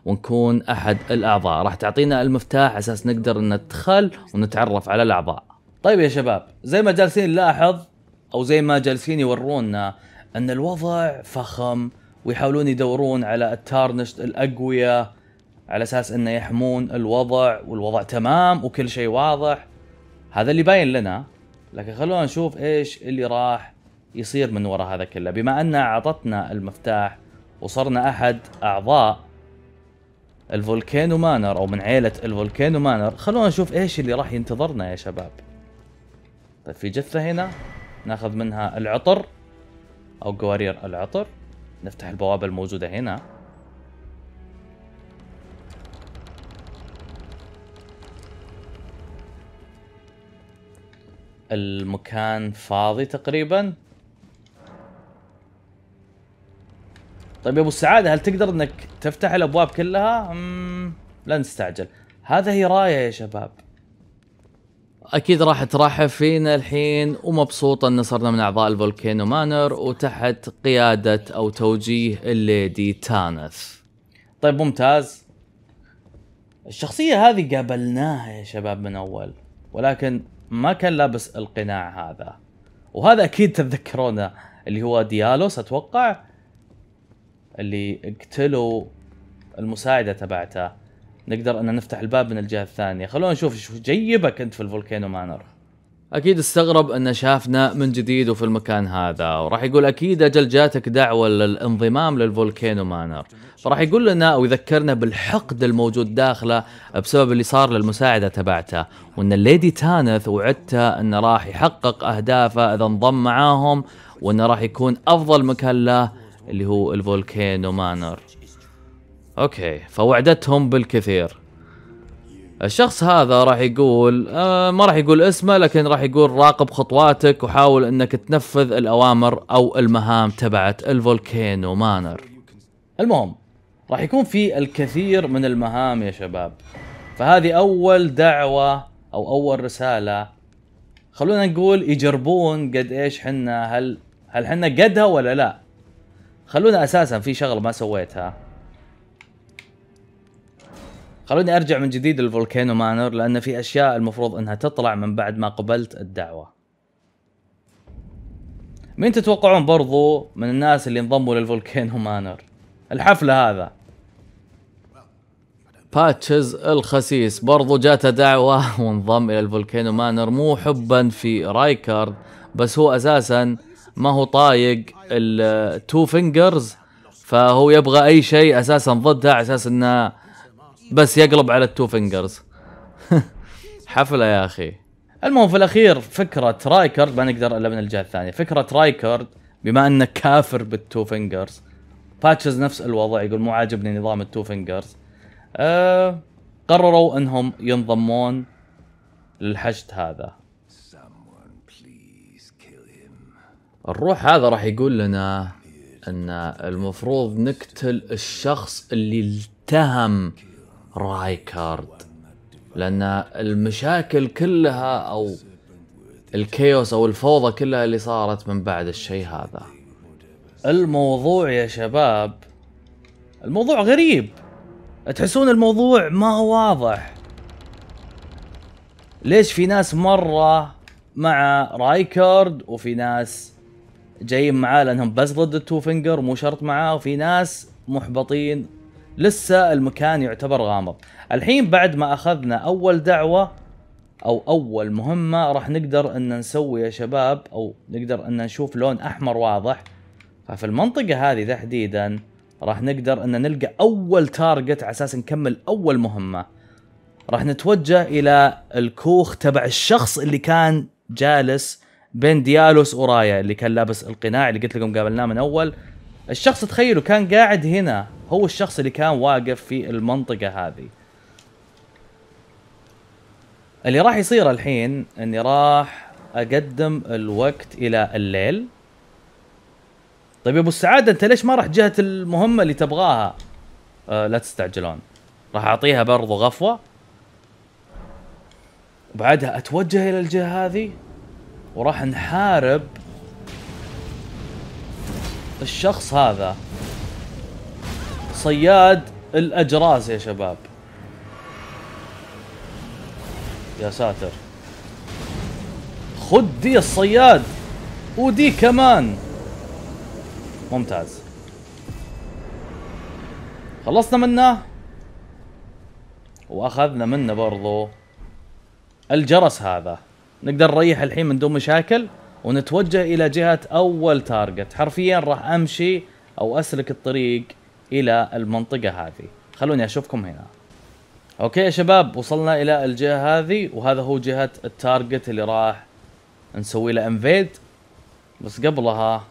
ونكون احد الاعضاء راح تعطينا المفتاح اساس نقدر ندخل ونتعرف على الاعضاء طيب يا شباب زي ما جالسين نلاحظ او زي ما جالسين يورونا ان الوضع فخم ويحاولون يدورون على التارنشت الاقوياء على اساس انه يحمون الوضع والوضع تمام وكل شيء واضح هذا اللي باين لنا لكن خلونا نشوف ايش اللي راح يصير من وراء هذا كله بما ان اعطتنا المفتاح وصرنا احد اعضاء الفولكانو مانر او من عيله الفولكانو مانر خلونا نشوف ايش اللي راح ينتظرنا يا شباب طيب في جثه هنا ناخذ منها العطر او قوارير العطر نفتح البوابه الموجوده هنا المكان فاضي تقريبا طيب يا ابو السعاده هل تقدر انك تفتح الابواب كلها؟ اممم لا نستعجل. هذا هي رايه يا شباب. اكيد راح ترحب فينا الحين ومبسوطه ان صرنا من اعضاء الفولكينو مانر وتحت قياده او توجيه الليدي تانث. طيب ممتاز. الشخصيه هذه قابلناها يا شباب من اول ولكن ما كان لابس القناع هذا. وهذا اكيد تتذكرونه اللي هو ديالوس اتوقع اللي قتلوا المساعده تبعته نقدر ان نفتح الباب من الجهه الثانيه خلونا نشوف شو جيبك انت في الفولكانو مانر اكيد استغرب انه شافنا من جديد وفي المكان هذا وراح يقول اكيد اجل جاتك دعوه للانضمام للفولكانو مانر فراح يقول لنا ويذكرنا بالحقد الموجود داخله بسبب اللي صار للمساعده تبعته وان الليدي تانث وعدته انه راح يحقق اهدافه اذا انضم معاهم وانه راح يكون افضل مكان له اللي هو الفولكانو مانر اوكي فوعدتهم بالكثير الشخص هذا راح يقول آه ما راح يقول اسمه لكن راح يقول راقب خطواتك وحاول انك تنفذ الاوامر او المهام تبعت الفولكانو مانر المهم راح يكون في الكثير من المهام يا شباب فهذه اول دعوة او اول رسالة خلونا نقول يجربون قد ايش حنا هل هل حنا قدها ولا لا خلونا اساسا في شغله ما سويتها خلوني ارجع من جديد للفولكانو مانر لان في اشياء المفروض انها تطلع من بعد ما قبلت الدعوه مين تتوقعون برضو من الناس اللي انضموا للفولكانو مانر الحفله هذا باتشز الخسيس برضو جاته دعوة <laughs> وانضم إلى الفولكانو مانر مو حبا في رايكارد بس هو أساسا ما هو طايق التو فينجرز فهو يبغى اي شيء اساسا ضدها على اساس انه بس يقلب على التو فينجرز <laughs> حفله يا اخي المهم في الاخير فكره رايكارد ما نقدر الا من الجهه الثانيه فكره رايكارد بما انك كافر بالتو فينجرز باتشز نفس الوضع يقول مو عاجبني نظام التو فينجرز أه قرروا انهم ينضمون للحشد هذا الروح هذا راح يقول لنا ان المفروض نقتل الشخص اللي التهم رايكارد لان المشاكل كلها او الكيوس او الفوضى كلها اللي صارت من بعد الشيء هذا الموضوع يا شباب الموضوع غريب تحسون الموضوع ما هو واضح ليش في ناس مره مع رايكارد وفي ناس جايين معاه لانهم بس ضد التو فينجر مو شرط معاه وفي ناس محبطين لسه المكان يعتبر غامض الحين بعد ما اخذنا اول دعوه او اول مهمه راح نقدر ان نسوي يا شباب او نقدر ان نشوف لون احمر واضح ففي المنطقه هذه تحديدا راح نقدر ان نلقى اول تارجت على اساس نكمل اول مهمه راح نتوجه الى الكوخ تبع الشخص اللي كان جالس بين ديالوس ورايا اللي كان لابس القناع اللي قلت لكم قابلناه من اول الشخص تخيلوا كان قاعد هنا هو الشخص اللي كان واقف في المنطقة هذه اللي راح يصير الحين اني راح اقدم الوقت الى الليل طيب يا ابو السعادة انت ليش ما راح جهة المهمة اللي تبغاها أه لا تستعجلون راح اعطيها برضو غفوة وبعدها اتوجه الى الجهة هذه وراح نحارب الشخص هذا صياد الاجراس يا شباب يا ساتر خذ دي الصياد ودي كمان ممتاز خلصنا منه واخذنا منه برضو الجرس هذا نقدر نريح الحين من دون مشاكل ونتوجه الى جهه اول تارجت حرفيا راح امشي او اسلك الطريق الى المنطقه هذه خلوني اشوفكم هنا اوكي يا شباب وصلنا الى الجهه هذه وهذا هو جهه التارجت اللي راح نسوي له انفيد بس قبلها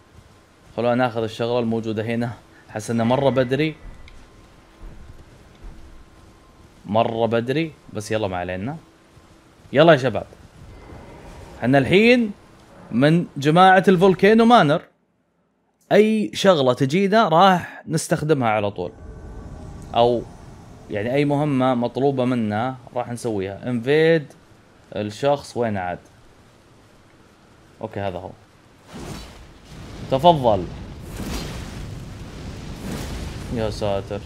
خلونا ناخذ الشغله الموجوده هنا حس انه مره بدري مره بدري بس يلا ما علينا يلا يا شباب احنا الحين من جماعه الفولكينو مانر اي شغله تجينا راح نستخدمها على طول او يعني اي مهمه مطلوبه منا راح نسويها انفيد الشخص وين عاد اوكي هذا هو تفضل يا ساتر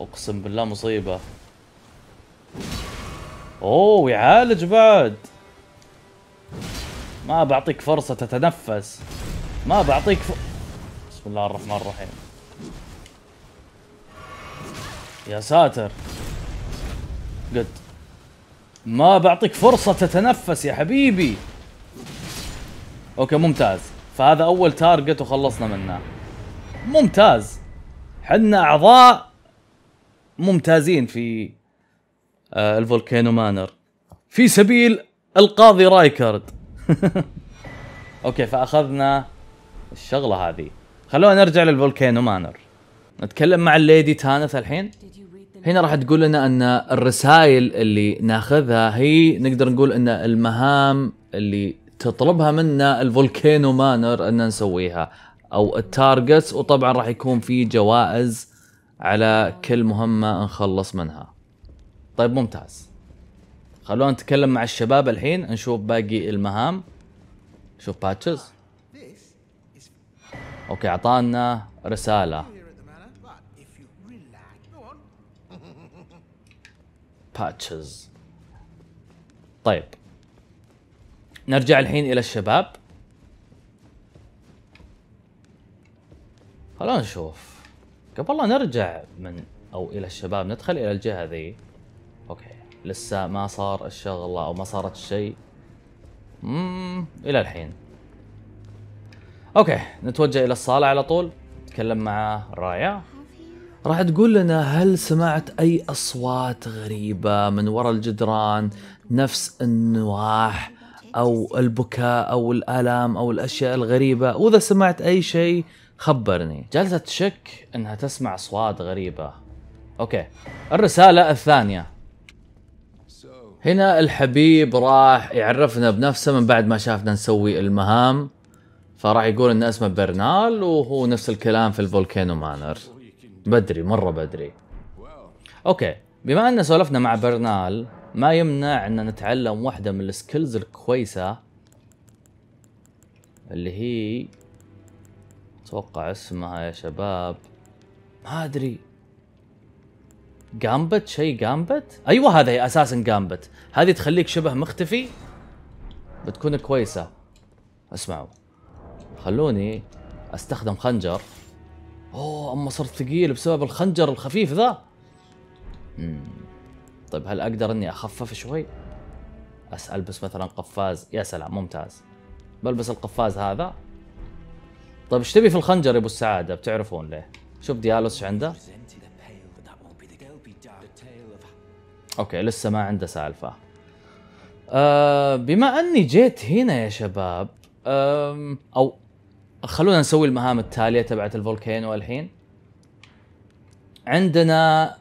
اقسم بالله مصيبه اوه يعالج بعد ما بعطيك فرصة تتنفس ما بعطيك ف... بسم الله الرحمن الرحيم يا ساتر قد ما بعطيك فرصة تتنفس يا حبيبي اوكي ممتاز فهذا اول تارجت وخلصنا منه ممتاز حنا اعضاء ممتازين في آه، الفولكانو مانر في سبيل القاضي رايكارد <laughs> اوكي فاخذنا الشغله هذه خلونا نرجع للفولكانو مانر نتكلم مع الليدي تانث الحين هنا راح تقول لنا ان الرسائل اللي ناخذها هي نقدر نقول ان المهام اللي تطلبها منا الفولكانو مانر ان نسويها او التارجتس وطبعا راح يكون في جوائز على كل مهمه نخلص منها طيب ممتاز خلونا نتكلم مع الشباب الحين نشوف باقي المهام شوف باتشز اوكي اعطانا رساله باتشز طيب نرجع الحين الى الشباب خلونا نشوف قبل لا نرجع من او الى الشباب ندخل الى الجهه ذي اوكي لسه ما صار الشغله او ما صارت الشيء اممم الى الحين اوكي نتوجه الى الصاله على طول نتكلم مع رايا راح تقول لنا هل سمعت اي اصوات غريبه من وراء الجدران نفس النواح او البكاء او الالام او الاشياء الغريبه واذا سمعت اي شيء خبرني جالسه تشك انها تسمع اصوات غريبه اوكي الرساله الثانيه هنا الحبيب راح يعرفنا بنفسه من بعد ما شافنا نسوي المهام فراح يقول ان اسمه برنال وهو نفس الكلام في الفولكانو مانر بدري مره بدري اوكي بما ان سولفنا مع برنال ما يمنع ان نتعلم واحده من السكيلز الكويسه اللي هي اتوقع اسمها يا شباب ما ادري جامبت شيء جامبت ايوه هذا هي اساسا جامبت هذه تخليك شبه مختفي بتكون كويسه اسمعوا خلوني استخدم خنجر اوه اما صرت ثقيل بسبب الخنجر الخفيف ذا مم. طيب هل اقدر اني اخفف شوي بس البس مثلا قفاز يا سلام ممتاز بلبس القفاز هذا طيب ايش تبي في الخنجر يا ابو السعاده بتعرفون ليه شوف ديالوس ايش عنده اوكي لسه ما عنده سالفه أه بما اني جيت هنا يا شباب أه او خلونا نسوي المهام التاليه تبعت الفولكينو الحين عندنا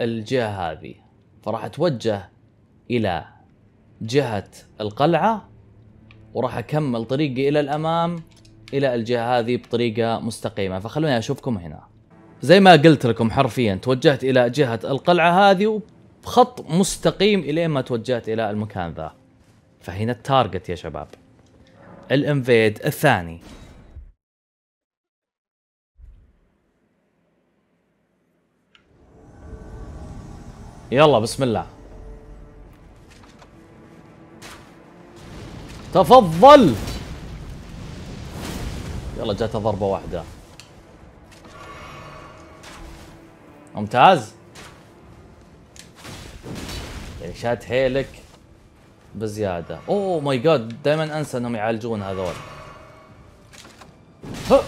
الجهه هذه فراح اتوجه الى جهه القلعه وراح اكمل طريقي الى الامام الى الجهه هذه بطريقه مستقيمه فخلوني اشوفكم هنا زي ما قلت لكم حرفيا توجهت الى جهه القلعه هذه خط مستقيم الين ما توجهت الى المكان ذا فهنا التارجت يا شباب الانفيد الثاني يلا بسم الله تفضل يلا جات ضربه واحده ممتاز شاد حيلك بزياده اوه ماي جاد دائما انسى انهم يعالجون هذول ها.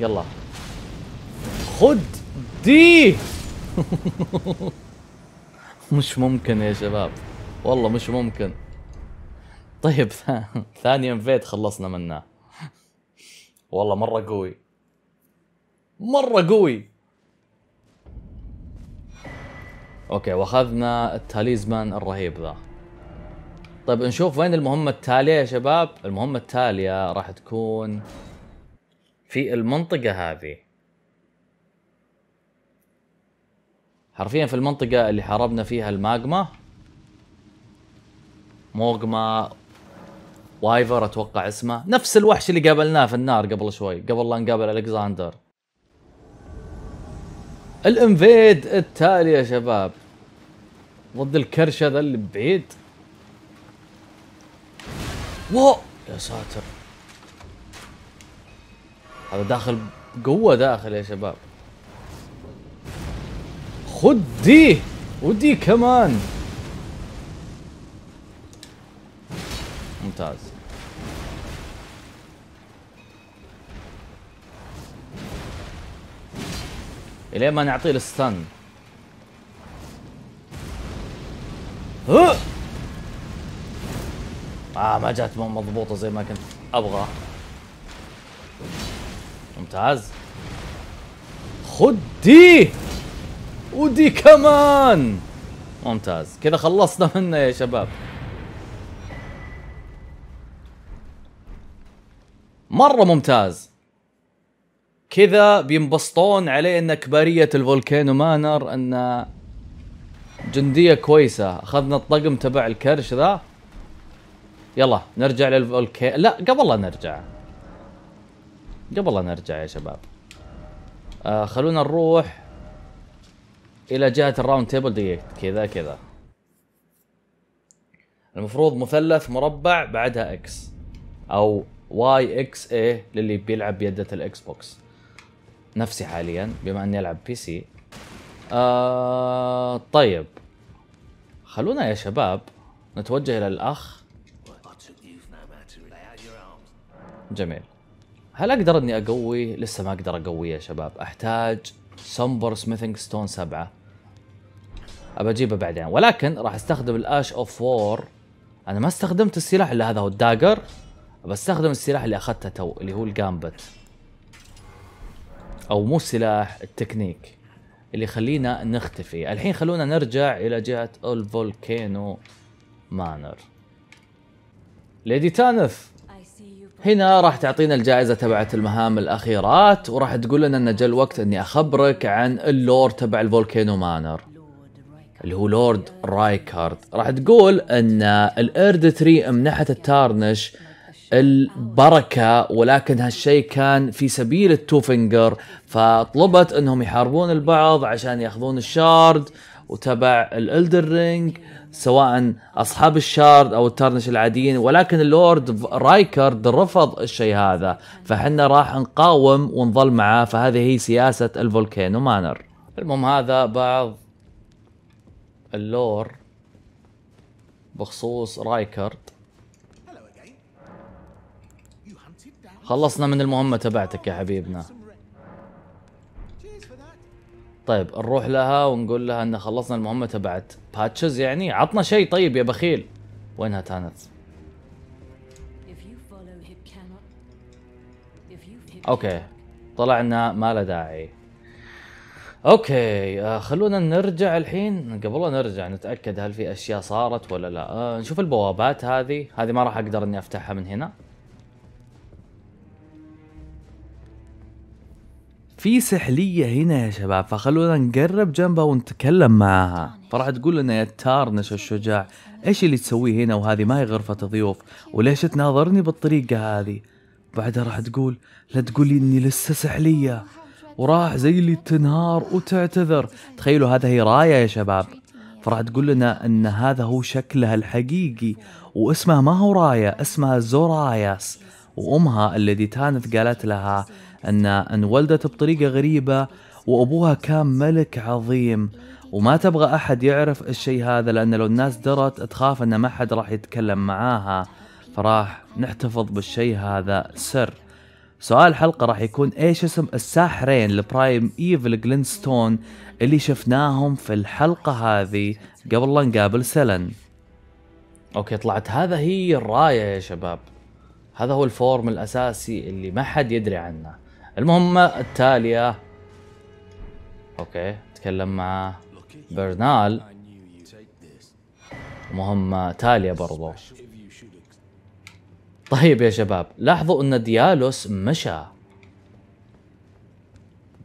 يلا خد دي <laughs> مش ممكن يا شباب والله مش ممكن طيب <laughs> ثاني انفيت خلصنا منه والله مره قوي مره قوي اوكي واخذنا التاليزمان الرهيب ذا طيب نشوف وين المهمة التالية يا شباب المهمة التالية راح تكون في المنطقة هذه حرفيا في المنطقة اللي حاربنا فيها الماجما موغما وايفر اتوقع اسمه نفس الوحش اللي قابلناه في النار قبل شوي قبل لا نقابل الكساندر الانفيد التالي يا شباب ضد الكرش هذا اللي بعيد واو يا ساتر هذا داخل قوة داخل يا شباب خد دي ودي كمان ممتاز الين ما نعطيه الستان أه؟, آه ما جات مضبوطة زي ما كنت أبغى ممتاز خد دي ودي كمان ممتاز كذا خلصنا منه يا شباب مرة ممتاز كذا بينبسطون عليه ان كبارية الفولكانو مانر انه جنديه كويسه اخذنا الطقم تبع الكرش ذا يلا نرجع للفولكي لا قبل لا نرجع قبل لا نرجع يا شباب آه خلونا نروح الى جهه الراوند تيبل دقيقة كذا كذا المفروض مثلث مربع بعدها اكس او واي اكس اي للي بيلعب بيدة الاكس بوكس نفسي حاليا بما اني العب بي سي آه طيب خلونا يا شباب نتوجه الى الاخ جميل هل اقدر اني اقوي لسه ما اقدر اقوي يا شباب احتاج سمبر سميثنج ستون سبعة ابى اجيبه بعدين ولكن راح استخدم الاش اوف وور انا ما استخدمت السلاح الا هذا هو الداجر بستخدم السلاح اللي اخذته تو اللي هو الجامبت او مو السلاح التكنيك اللي يخلينا نختفي الحين خلونا نرجع الى جهة الفولكانو مانر ليدي تانث هنا راح تعطينا الجائزة تبعت المهام الأخيرات وراح تقول لنا أن جاء الوقت أني أخبرك عن اللور تبع الفولكانو مانر اللي هو لورد رايكارد راح تقول أن الإرد تري منحت التارنش البركه ولكن هالشيء كان في سبيل التو فطلبت انهم يحاربون البعض عشان ياخذون الشارد وتبع الالدر رينج سواء اصحاب الشارد او الترنش العاديين ولكن اللورد رايكارد رفض الشيء هذا فحنا راح نقاوم ونظل معاه فهذه هي سياسه الفولكانو مانر المهم هذا بعض اللور بخصوص رايكارد خلصنا من المهمة تبعتك يا حبيبنا طيب نروح لها ونقول لها ان خلصنا المهمة تبعت باتشز يعني عطنا شيء طيب يا بخيل وينها تانت اوكي طلعنا ما له داعي اوكي آه خلونا نرجع الحين قبل لا نرجع نتاكد هل في اشياء صارت ولا لا آه نشوف البوابات هذه هذه ما راح اقدر اني افتحها من هنا في سحلية هنا يا شباب فخلونا نقرب جنبها ونتكلم معاها فراح تقول لنا يا تارنش الشجاع ايش اللي تسويه هنا وهذه ما هي غرفة ضيوف وليش تناظرني بالطريقة هذه بعدها راح تقول لا تقولي اني لسه سحلية وراح زي اللي تنهار وتعتذر تخيلوا هذا هي راية يا شباب فراح تقول لنا ان هذا هو شكلها الحقيقي واسمها ما هو رايا اسمها زوراياس وامها التي تانت قالت لها أن انولدت بطريقة غريبة وأبوها كان ملك عظيم وما تبغى أحد يعرف الشيء هذا لأن لو الناس درت تخاف أن ما حد راح يتكلم معاها فراح نحتفظ بالشيء هذا سر سؤال الحلقة راح يكون ايش اسم الساحرين البرايم ايفل جلينستون اللي شفناهم في الحلقة هذه قبل لا نقابل سلن اوكي طلعت هذا هي الراية يا شباب هذا هو الفورم الاساسي اللي ما حد يدري عنه المهمة التالية اوكي تكلم مع برنال مهمة تالية برضو طيب يا شباب لاحظوا ان ديالوس مشى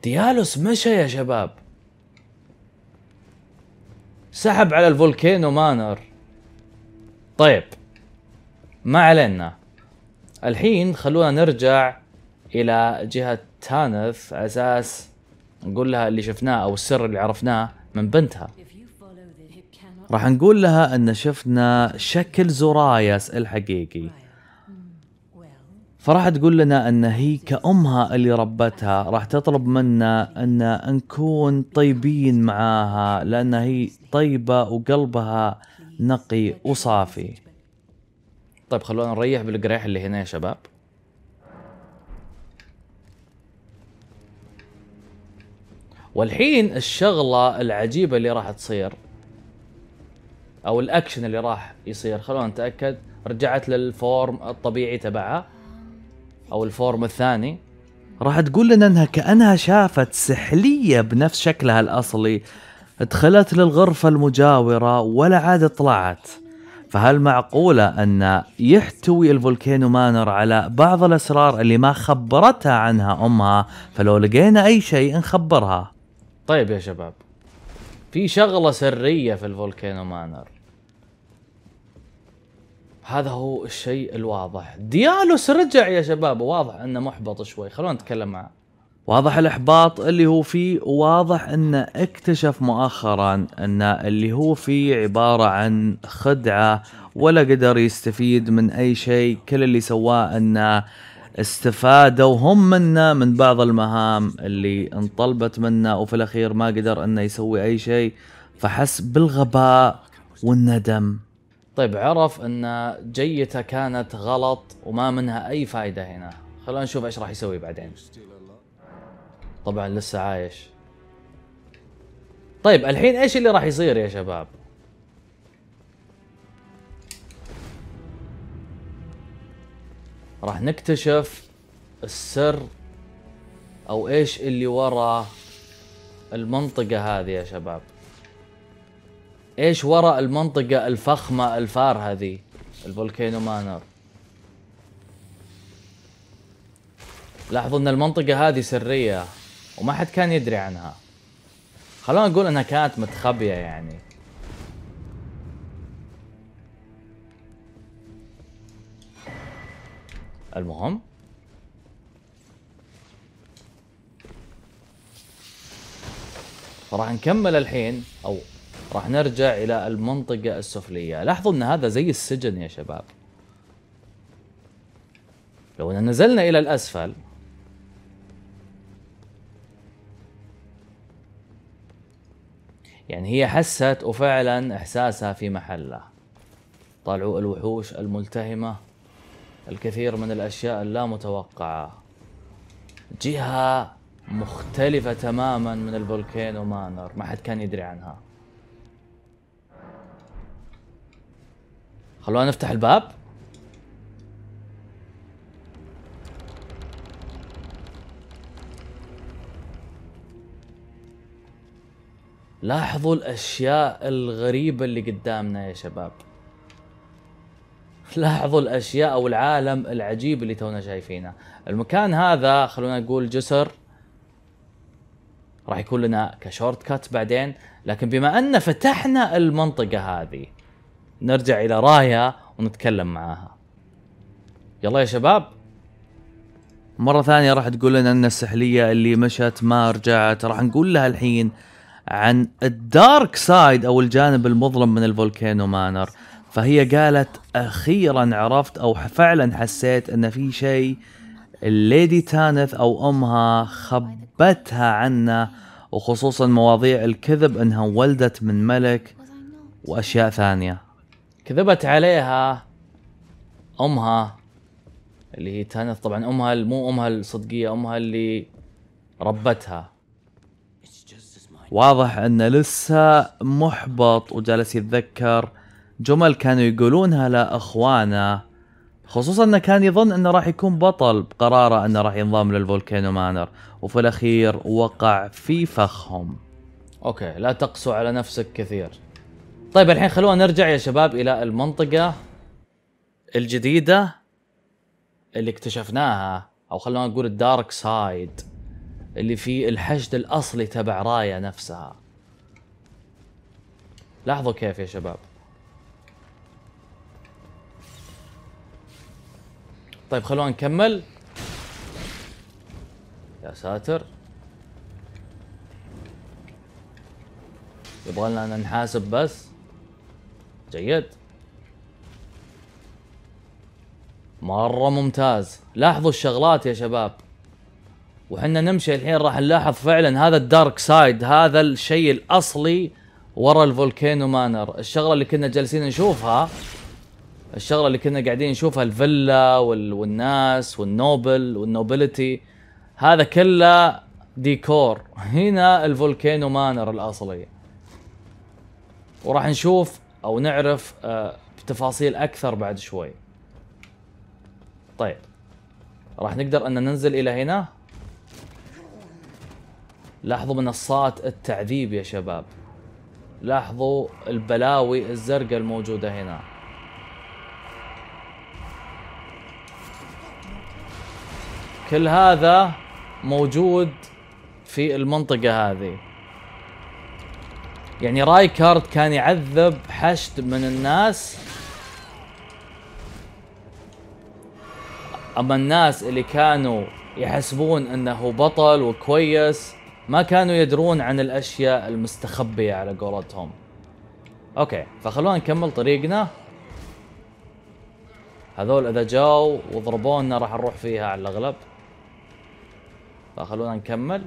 ديالوس مشى يا شباب سحب على الفولكينو مانر طيب ما علينا الحين خلونا نرجع الى جهه تانث اساس نقول لها اللي شفناه او السر اللي عرفناه من بنتها راح نقول لها ان شفنا شكل زورايس الحقيقي فراح تقول لنا ان هي كامها اللي ربتها راح تطلب منا ان نكون طيبين معاها لان هي طيبه وقلبها نقي وصافي طيب خلونا نريح بالقريح اللي هنا يا شباب والحين الشغله العجيبه اللي راح تصير او الاكشن اللي راح يصير خلونا نتاكد رجعت للفورم الطبيعي تبعها او الفورم الثاني راح تقول لنا انها كانها شافت سحليه بنفس شكلها الاصلي دخلت للغرفة المجاورة ولا عاد طلعت فهل معقولة أن يحتوي الفولكانو مانر على بعض الأسرار اللي ما خبرتها عنها أمها فلو لقينا أي شيء نخبرها طيب يا شباب في شغلة سرية في الفولكانو مانر هذا هو الشيء الواضح ديالوس رجع يا شباب واضح انه محبط شوي خلونا نتكلم معه واضح الاحباط اللي هو فيه وواضح انه اكتشف مؤخرا ان اللي هو فيه عباره عن خدعه ولا قدر يستفيد من اي شيء كل اللي سواه انه استفادوا هم منا من بعض المهام اللي انطلبت منا وفي الاخير ما قدر انه يسوي اي شيء فحس بالغباء والندم طيب عرف ان جيته كانت غلط وما منها اي فائده هنا خلونا نشوف ايش راح يسوي بعدين طبعا لسه عايش طيب الحين ايش اللي راح يصير يا شباب راح نكتشف السر او ايش اللي ورا المنطقة هذه يا شباب ايش وراء المنطقة الفخمة الفار هذه البولكينو مانر لاحظوا ان المنطقة هذه سرية وما حد كان يدري عنها خلونا نقول انها كانت متخبية يعني المهم راح نكمل الحين او راح نرجع الى المنطقة السفلية لاحظوا ان هذا زي السجن يا شباب لو ان نزلنا الى الاسفل يعني هي حست وفعلا احساسها في محله طالعوا الوحوش الملتهمة الكثير من الأشياء اللا متوقعة جهة مختلفة تماما من البولكينو مانر ما حد كان يدري عنها خلونا نفتح الباب لاحظوا الأشياء الغريبة اللي قدامنا يا شباب لاحظوا الاشياء او العالم العجيب اللي تونا شايفينه المكان هذا خلونا نقول جسر راح يكون لنا كشورت كات بعدين لكن بما ان فتحنا المنطقه هذه نرجع الى رايا ونتكلم معاها يلا يا شباب مرة ثانية راح تقول لنا ان السحلية اللي مشت ما رجعت راح نقول لها الحين عن الدارك سايد او الجانب المظلم من الفولكانو مانر فهي قالت اخيرا عرفت او فعلا حسيت ان في شيء الليدي تانث او امها خبتها عنا وخصوصا مواضيع الكذب انها ولدت من ملك واشياء ثانيه كذبت عليها امها اللي هي تانث طبعا امها مو امها الصدقيه امها اللي ربتها واضح انه لسه محبط وجالس يتذكر جمل كانوا يقولونها لاخوانه خصوصا انه كان يظن انه راح يكون بطل بقراره انه راح ينضم للفولكانو مانر وفي الاخير وقع في فخهم اوكي لا تقسو على نفسك كثير طيب الحين خلونا نرجع يا شباب الى المنطقه الجديده اللي اكتشفناها او خلونا نقول الدارك سايد اللي في الحشد الاصلي تبع رايا نفسها لاحظوا كيف يا شباب طيب خلونا نكمل يا ساتر يبغى لنا نحاسب بس جيد مرة ممتاز لاحظوا الشغلات يا شباب وحنا نمشي الحين راح نلاحظ فعلا هذا الدارك سايد هذا الشيء الاصلي ورا الفولكينو مانر الشغلة اللي كنا جالسين نشوفها الشغله اللي كنا قاعدين نشوفها الفيلا والناس والنوبل والنوبلتي هذا كله ديكور هنا الفولكانو مانر الاصلي وراح نشوف او نعرف آه، بتفاصيل اكثر بعد شوي طيب راح نقدر ان ننزل الى هنا لاحظوا منصات التعذيب يا شباب لاحظوا البلاوي الزرقاء الموجوده هنا كل هذا موجود في المنطقة هذه يعني رايكارد كان يعذب حشد من الناس اما الناس اللي كانوا يحسبون انه بطل وكويس ما كانوا يدرون عن الاشياء المستخبية على قولتهم اوكي فخلونا نكمل طريقنا هذول اذا جاوا وضربونا راح نروح فيها على الاغلب فخلونا نكمل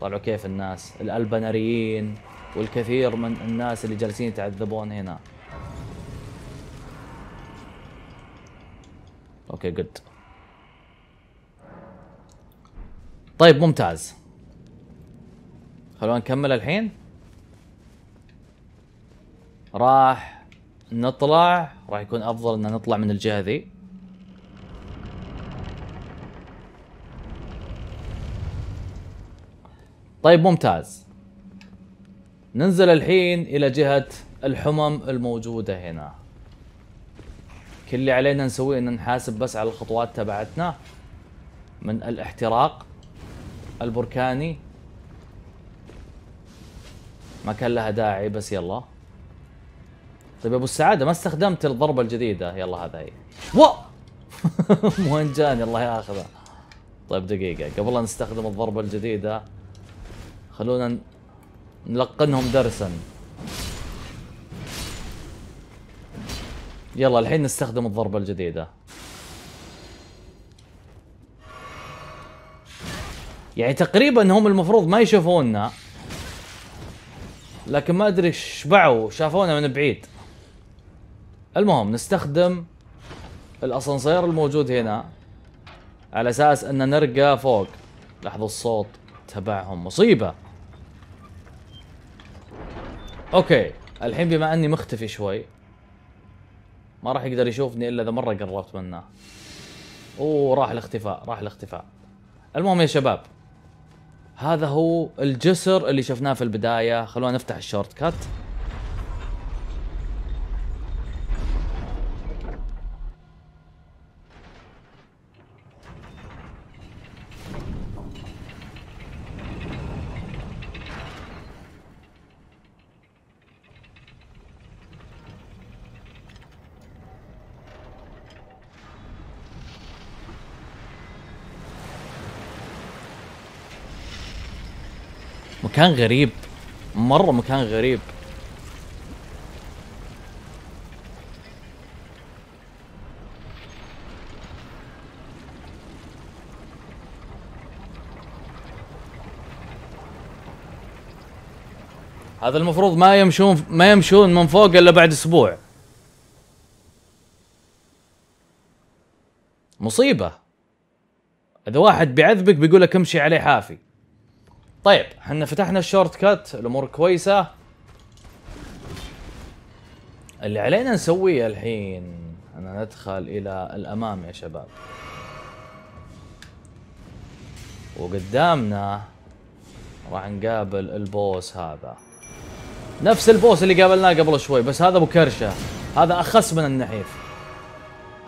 طلعوا كيف الناس الألبنريين والكثير من الناس اللي جالسين يتعذبون هنا اوكي جود طيب ممتاز خلونا نكمل الحين راح نطلع راح يكون افضل ان نطلع من الجهه ذي طيب ممتاز ننزل الحين الى جهة الحمم الموجودة هنا كل اللي علينا نسويه ان نحاسب بس على الخطوات تبعتنا من الاحتراق البركاني ما كان لها داعي بس يلا طيب ابو السعاده ما استخدمت الضربه الجديده يلا هذا هي و وين <laughs> جاني الله ياخذه طيب دقيقه قبل لا نستخدم الضربه الجديده خلونا نلقنهم درسا يلا الحين نستخدم الضربة الجديدة يعني تقريبا هم المفروض ما يشوفونا لكن ما ادري شبعوا شافونا من بعيد المهم نستخدم الاسانسير الموجود هنا على اساس ان نرقى فوق لاحظوا الصوت تبعهم مصيبه اوكي الحين بما اني مختفي شوي ما راح يقدر يشوفني الا اذا مره قربت منه اوه راح الاختفاء راح الاختفاء المهم يا شباب هذا هو الجسر اللي شفناه في البدايه خلونا نفتح الشورت كات مكان غريب مرة مكان غريب هذا المفروض ما يمشون ما يمشون من فوق الا بعد اسبوع مصيبه اذا واحد بيعذبك بيقول لك امشي عليه حافي طيب احنا فتحنا الشورت كات الامور كويسه اللي علينا نسويه الحين أن ندخل إلى الأمام يا شباب وقدامنا راح نقابل البوس هذا نفس البوس اللي قابلناه قبل شوي بس هذا ابو كرشه هذا اخس من النحيف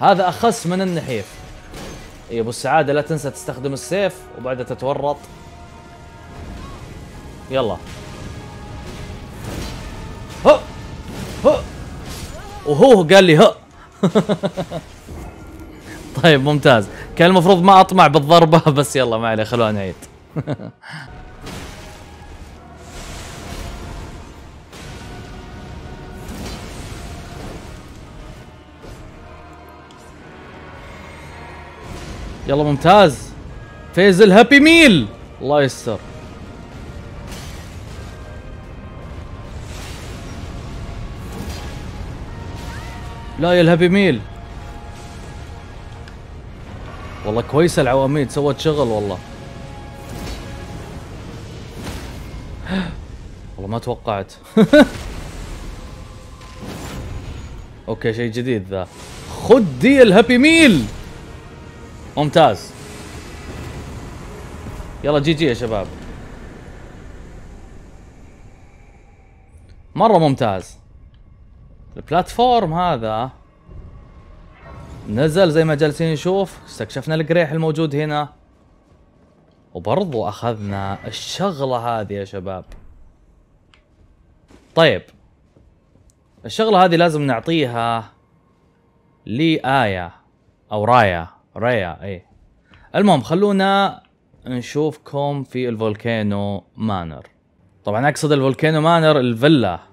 هذا اخس من النحيف يا إيه، ابو السعاده لا تنسى تستخدم السيف وبعدها تتورط يلا ها ها وهو قال لي ها <laughs> طيب ممتاز كان المفروض ما اطمع بالضربه <laughs> بس يلا ما عليه خلونا نعيد <laughs> يلا ممتاز فيز الهابي ميل الله يستر لا يا الهابي ميل والله كويسه العواميد سوت شغل والله والله ما توقعت <laughs> اوكي شيء جديد ذا خذ دي الهابي ميل ممتاز يلا جي جي يا شباب مره ممتاز البلاتفورم هذا نزل زي ما جالسين نشوف استكشفنا القريح الموجود هنا وبرضو اخذنا الشغلة هذه يا شباب طيب الشغلة هذه لازم نعطيها آية او رايا رايا اي المهم خلونا نشوفكم في الفولكانو مانر طبعا اقصد الفولكانو مانر الفيلا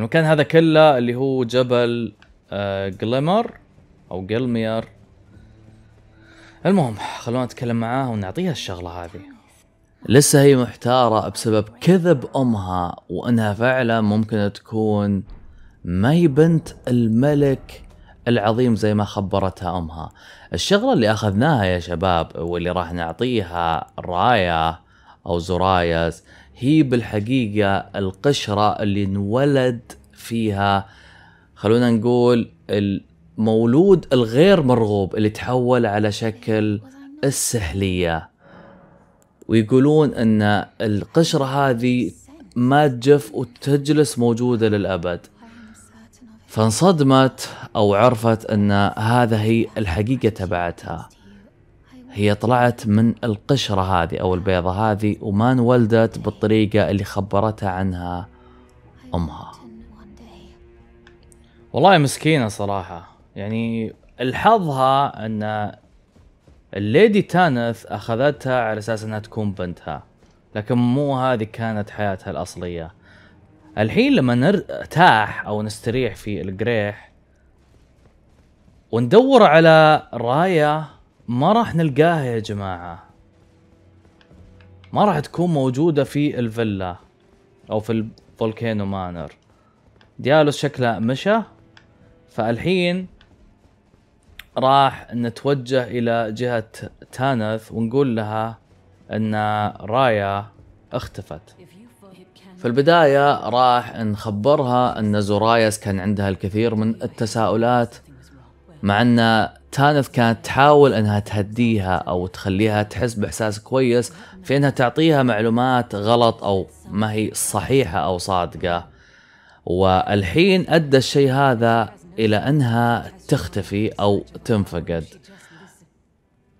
المكان هذا كله اللي هو جبل آه جليمر او جلمير المهم خلونا نتكلم معاه ونعطيها الشغلة هذه لسه هي محتارة بسبب كذب أمها وأنها فعلا ممكن تكون ما هي بنت الملك العظيم زي ما خبرتها أمها الشغلة اللي أخذناها يا شباب واللي راح نعطيها رايا أو زرايز هي بالحقيقة القشرة اللي انولد فيها خلونا نقول المولود الغير مرغوب اللي تحول على شكل السحلية ويقولون ان القشرة هذه ما تجف وتجلس موجودة للأبد فانصدمت أو عرفت أن هذا هي الحقيقة تبعتها هي طلعت من القشرة هذه أو البيضة هذه وما انولدت بالطريقة اللي خبرتها عنها أمها والله مسكينة صراحة يعني الحظها أن الليدي تانث أخذتها على أساس أنها تكون بنتها لكن مو هذه كانت حياتها الأصلية الحين لما نرتاح أو نستريح في القريح وندور على رايه ما راح نلقاها يا جماعة ما راح تكون موجودة في الفيلا او في الفولكانو مانر ديالوس شكله مشى فالحين راح نتوجه الى جهة تانث ونقول لها ان رايا اختفت في البداية راح نخبرها ان زورايس كان عندها الكثير من التساؤلات مع ان تانث كانت تحاول انها تهديها او تخليها تحس باحساس كويس في انها تعطيها معلومات غلط او ما هي صحيحه او صادقه والحين ادى الشيء هذا الى انها تختفي او تنفقد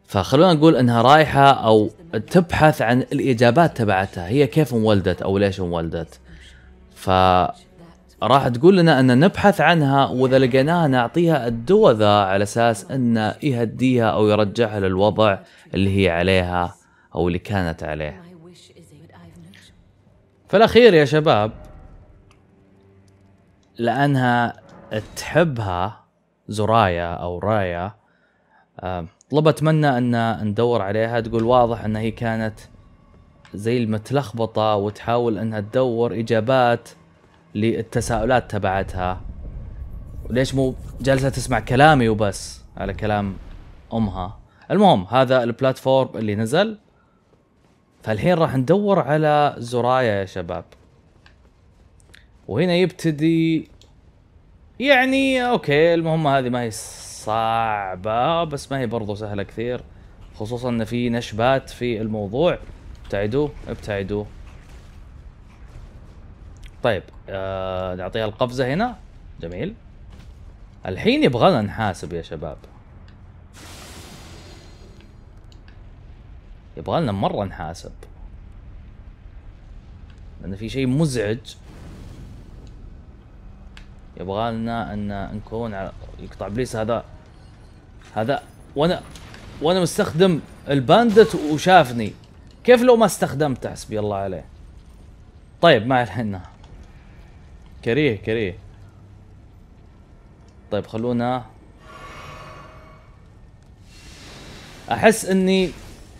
فخلونا نقول انها رايحه او تبحث عن الاجابات تبعتها هي كيف انولدت او ليش انولدت ف راح تقول لنا ان نبحث عنها واذا لقيناها نعطيها الدواء ذا على اساس انه يهديها او يرجعها للوضع اللي هي عليها او اللي كانت عليه فالاخير يا شباب لانها تحبها زرايا او رايا آه، طلبت منا ان ندور عليها تقول واضح ان هي كانت زي المتلخبطه وتحاول انها تدور اجابات للتساؤلات تبعتها وليش مو جالسه تسمع كلامي وبس على كلام امها المهم هذا البلاتفورم اللي نزل فالحين راح ندور على زرايا يا شباب وهنا يبتدي يعني اوكي المهمة هذه ما هي صعبة بس ما هي برضو سهلة كثير خصوصا ان في نشبات في الموضوع ابتعدوا ابتعدوا طيب آه، نعطيها القفزه هنا جميل الحين يبغانا نحاسب يا شباب يبغالنا مره نحاسب لان في شيء مزعج يبغالنا ان نكون على يقطع ابليس هذا هذا وانا وانا مستخدم الباندت وشافني كيف لو ما استخدمته حسبي الله عليه طيب ما علينا كريه كريه طيب خلونا احس اني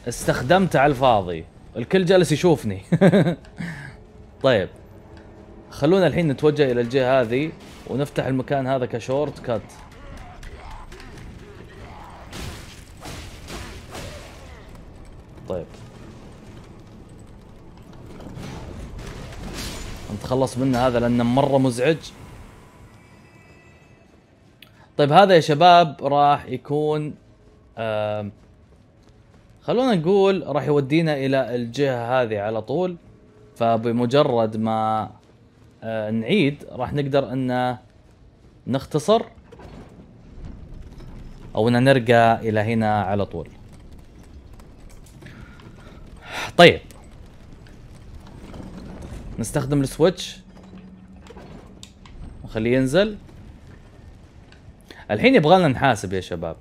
استخدمت على الفاضي الكل جالس يشوفني <laughs> طيب خلونا الحين نتوجه الى الجهه هذه ونفتح المكان هذا كشورت كات طيب نتخلص منه هذا لانه مره مزعج طيب هذا يا شباب راح يكون آه خلونا نقول راح يودينا الى الجهه هذه على طول فبمجرد ما آه نعيد راح نقدر ان نختصر او ان نرجع الى هنا على طول طيب نستخدم السويتش نخليه ينزل الحين يبغالنا نحاسب يا شباب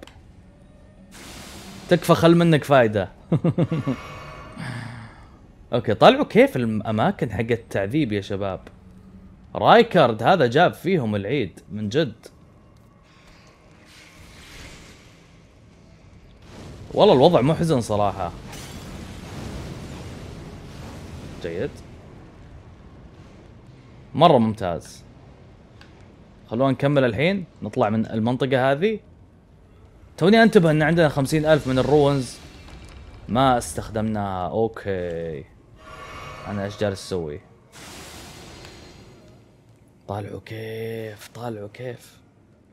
تكفى خل منك فايدة <laughs> اوكي طالعوا كيف الاماكن حق التعذيب يا شباب رايكارد هذا جاب فيهم العيد من جد والله الوضع محزن صراحة جيد مره ممتاز خلونا نكمل الحين نطلع من المنطقه هذه توني انتبه ان عندنا خمسين الف من الروينز ما استخدمناها اوكي انا ايش جالس اسوي طالعوا كيف طالعوا كيف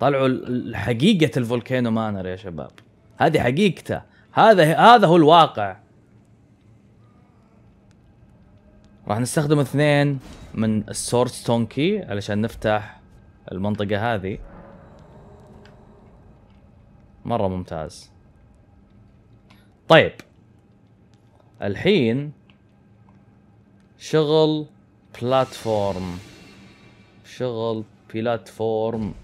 طالعوا حقيقه الفولكانو مانر يا شباب هذه حقيقته هذا هذا هو الواقع راح نستخدم اثنين من السورد تونكي علشان نفتح المنطقة هذه مرة ممتاز طيب الحين شغل بلاتفورم شغل بلاتفورم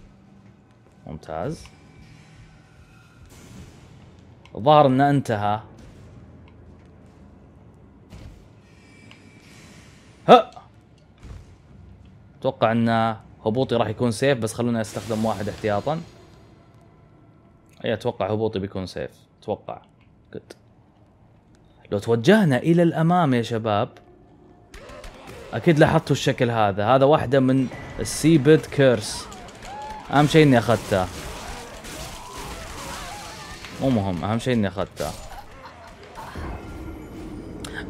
ممتاز الظاهر انه انتهى ها اتوقع ان هبوطي راح يكون سيف بس خلونا استخدم واحد احتياطا اي اتوقع هبوطي بيكون سيف اتوقع جد لو توجهنا الى الامام يا شباب اكيد لاحظتوا الشكل هذا هذا واحده من بيد كيرس اهم شيء اني اخذتها مو مهم اهم شيء اني اخذتها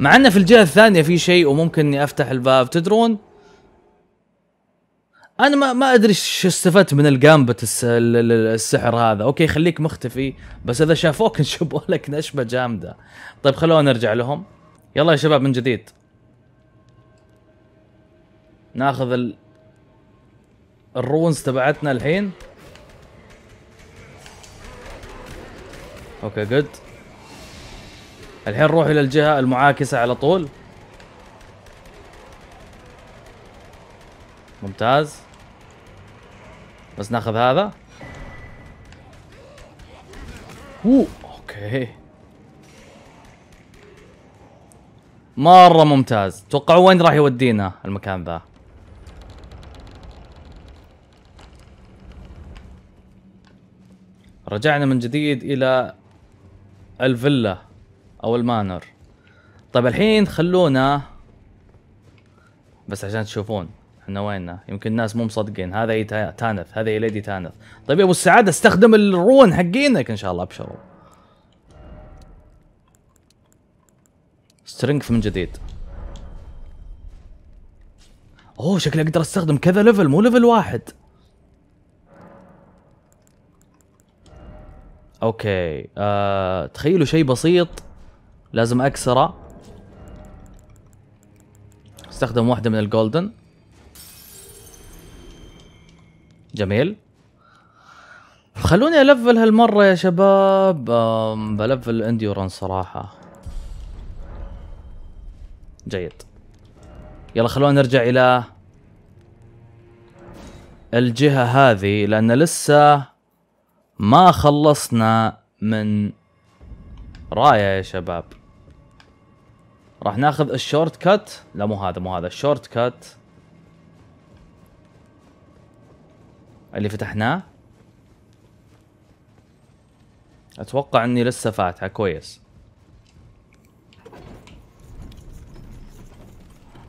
مع انه في الجهه الثانيه في شيء وممكن اني افتح الباب تدرون انا ما ما ادري شو استفدت من الجامبت السحر هذا اوكي خليك مختفي بس اذا شافوك <laughs> نشبوا لك نشبه جامده طيب خلونا نرجع لهم يلا يا شباب من جديد ناخذ ال... الرونز تبعتنا الحين اوكي جود الحين نروح الى الجهه المعاكسه على طول ممتاز بس ناخذ هذا اوه اوكي مره ممتاز توقعوا وين راح يودينا المكان ذا رجعنا من جديد الى الفيلا او المانر طيب الحين خلونا بس عشان تشوفون احنا ويننا يمكن الناس مو مصدقين هذا هي تانث هذا هي ليدي تانث طيب يا ابو السعاده استخدم الرون حقينك ان شاء الله ابشروا سترينث من جديد اوه شكلي اقدر استخدم كذا ليفل مو ليفل واحد اوكي آه، تخيلوا شيء بسيط لازم اكسره استخدم واحده من الجولدن جميل خلوني الفل هالمره يا شباب بلفل الانديورن صراحه جيد يلا خلونا نرجع الى الجهة هذه لأن لسه ما خلصنا من راية يا شباب راح ناخذ الشورت كات لا مو هذا مو هذا الشورت كات اللي فتحناه اتوقع اني لسه فاتحه كويس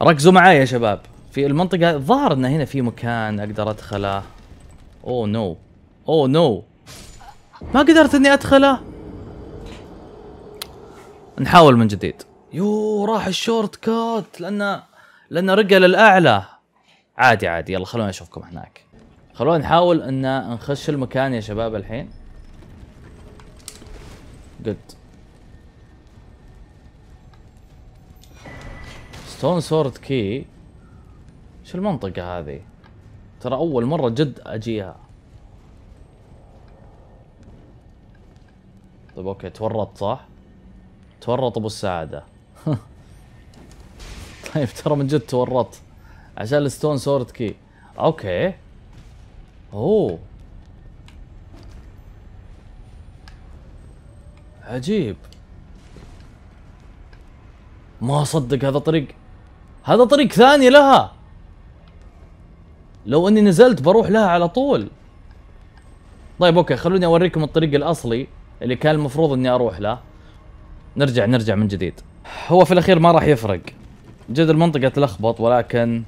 ركزوا معي يا شباب في المنطقه ظهر ان هنا في مكان اقدر ادخله اوه نو اوه نو ما قدرت اني ادخله نحاول من جديد يو راح الشورت كات لانه لانه رقى للاعلى عادي عادي يلا خلونا نشوفكم هناك خلونا نحاول ان نخش المكان يا شباب الحين جود ستون سورد كي شو المنطقة هذه ترى اول مرة جد اجيها طيب اوكي تورط صح تورط ابو السعادة طيب ترى من جد تورطت عشان الستون سورد كي اوكي اوه عجيب ما اصدق هذا طريق هذا طريق ثاني لها لو اني نزلت بروح لها على طول طيب اوكي خلوني اوريكم الطريق الاصلي اللي كان المفروض اني اروح له نرجع نرجع من جديد هو في الاخير ما راح يفرق جد المنطقة تلخبط ولكن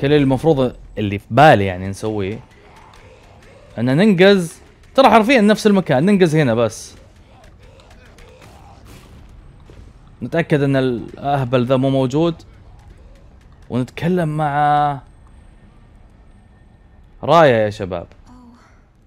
كل المفروض اللي في بالي يعني نسويه ان ننقز ترى حرفيا نفس المكان ننقز هنا بس نتاكد ان الاهبل ذا مو موجود ونتكلم مع رايا يا شباب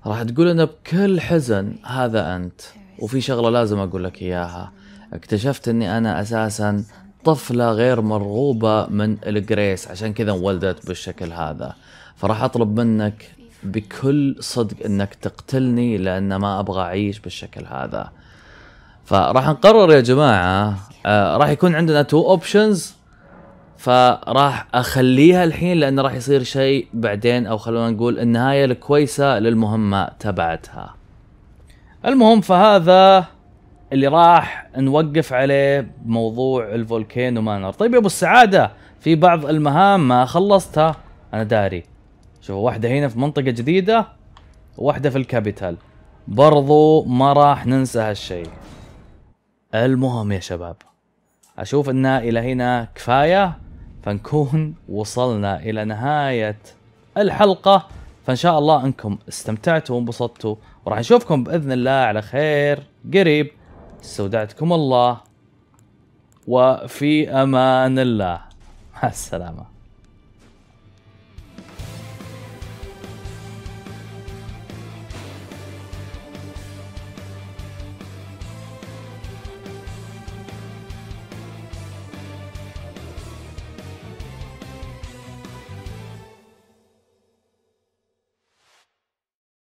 راح تقول انا بكل حزن هذا انت وفي شغله لازم اقول لك اياها اكتشفت اني انا اساسا طفلة غير مرغوبة من الجريس عشان كذا انولدت بالشكل هذا فراح أطلب منك بكل صدق أنك تقتلني لأن ما أبغى أعيش بالشكل هذا فراح نقرر يا جماعة آه راح يكون عندنا تو أوبشنز فراح أخليها الحين لان راح يصير شيء بعدين أو خلونا نقول النهاية الكويسة للمهمة تبعتها المهم فهذا اللي راح نوقف عليه بموضوع الفولكينو مانر طيب يا ابو السعاده في بعض المهام ما خلصتها انا داري شوفوا واحده هنا في منطقه جديده وواحده في الكابيتال برضو ما راح ننسى هالشيء المهم يا شباب اشوف ان الى هنا كفايه فنكون وصلنا الى نهايه الحلقه فان شاء الله انكم استمتعتوا وانبسطتوا وراح نشوفكم باذن الله على خير قريب استودعتكم الله وفي امان الله مع السلامه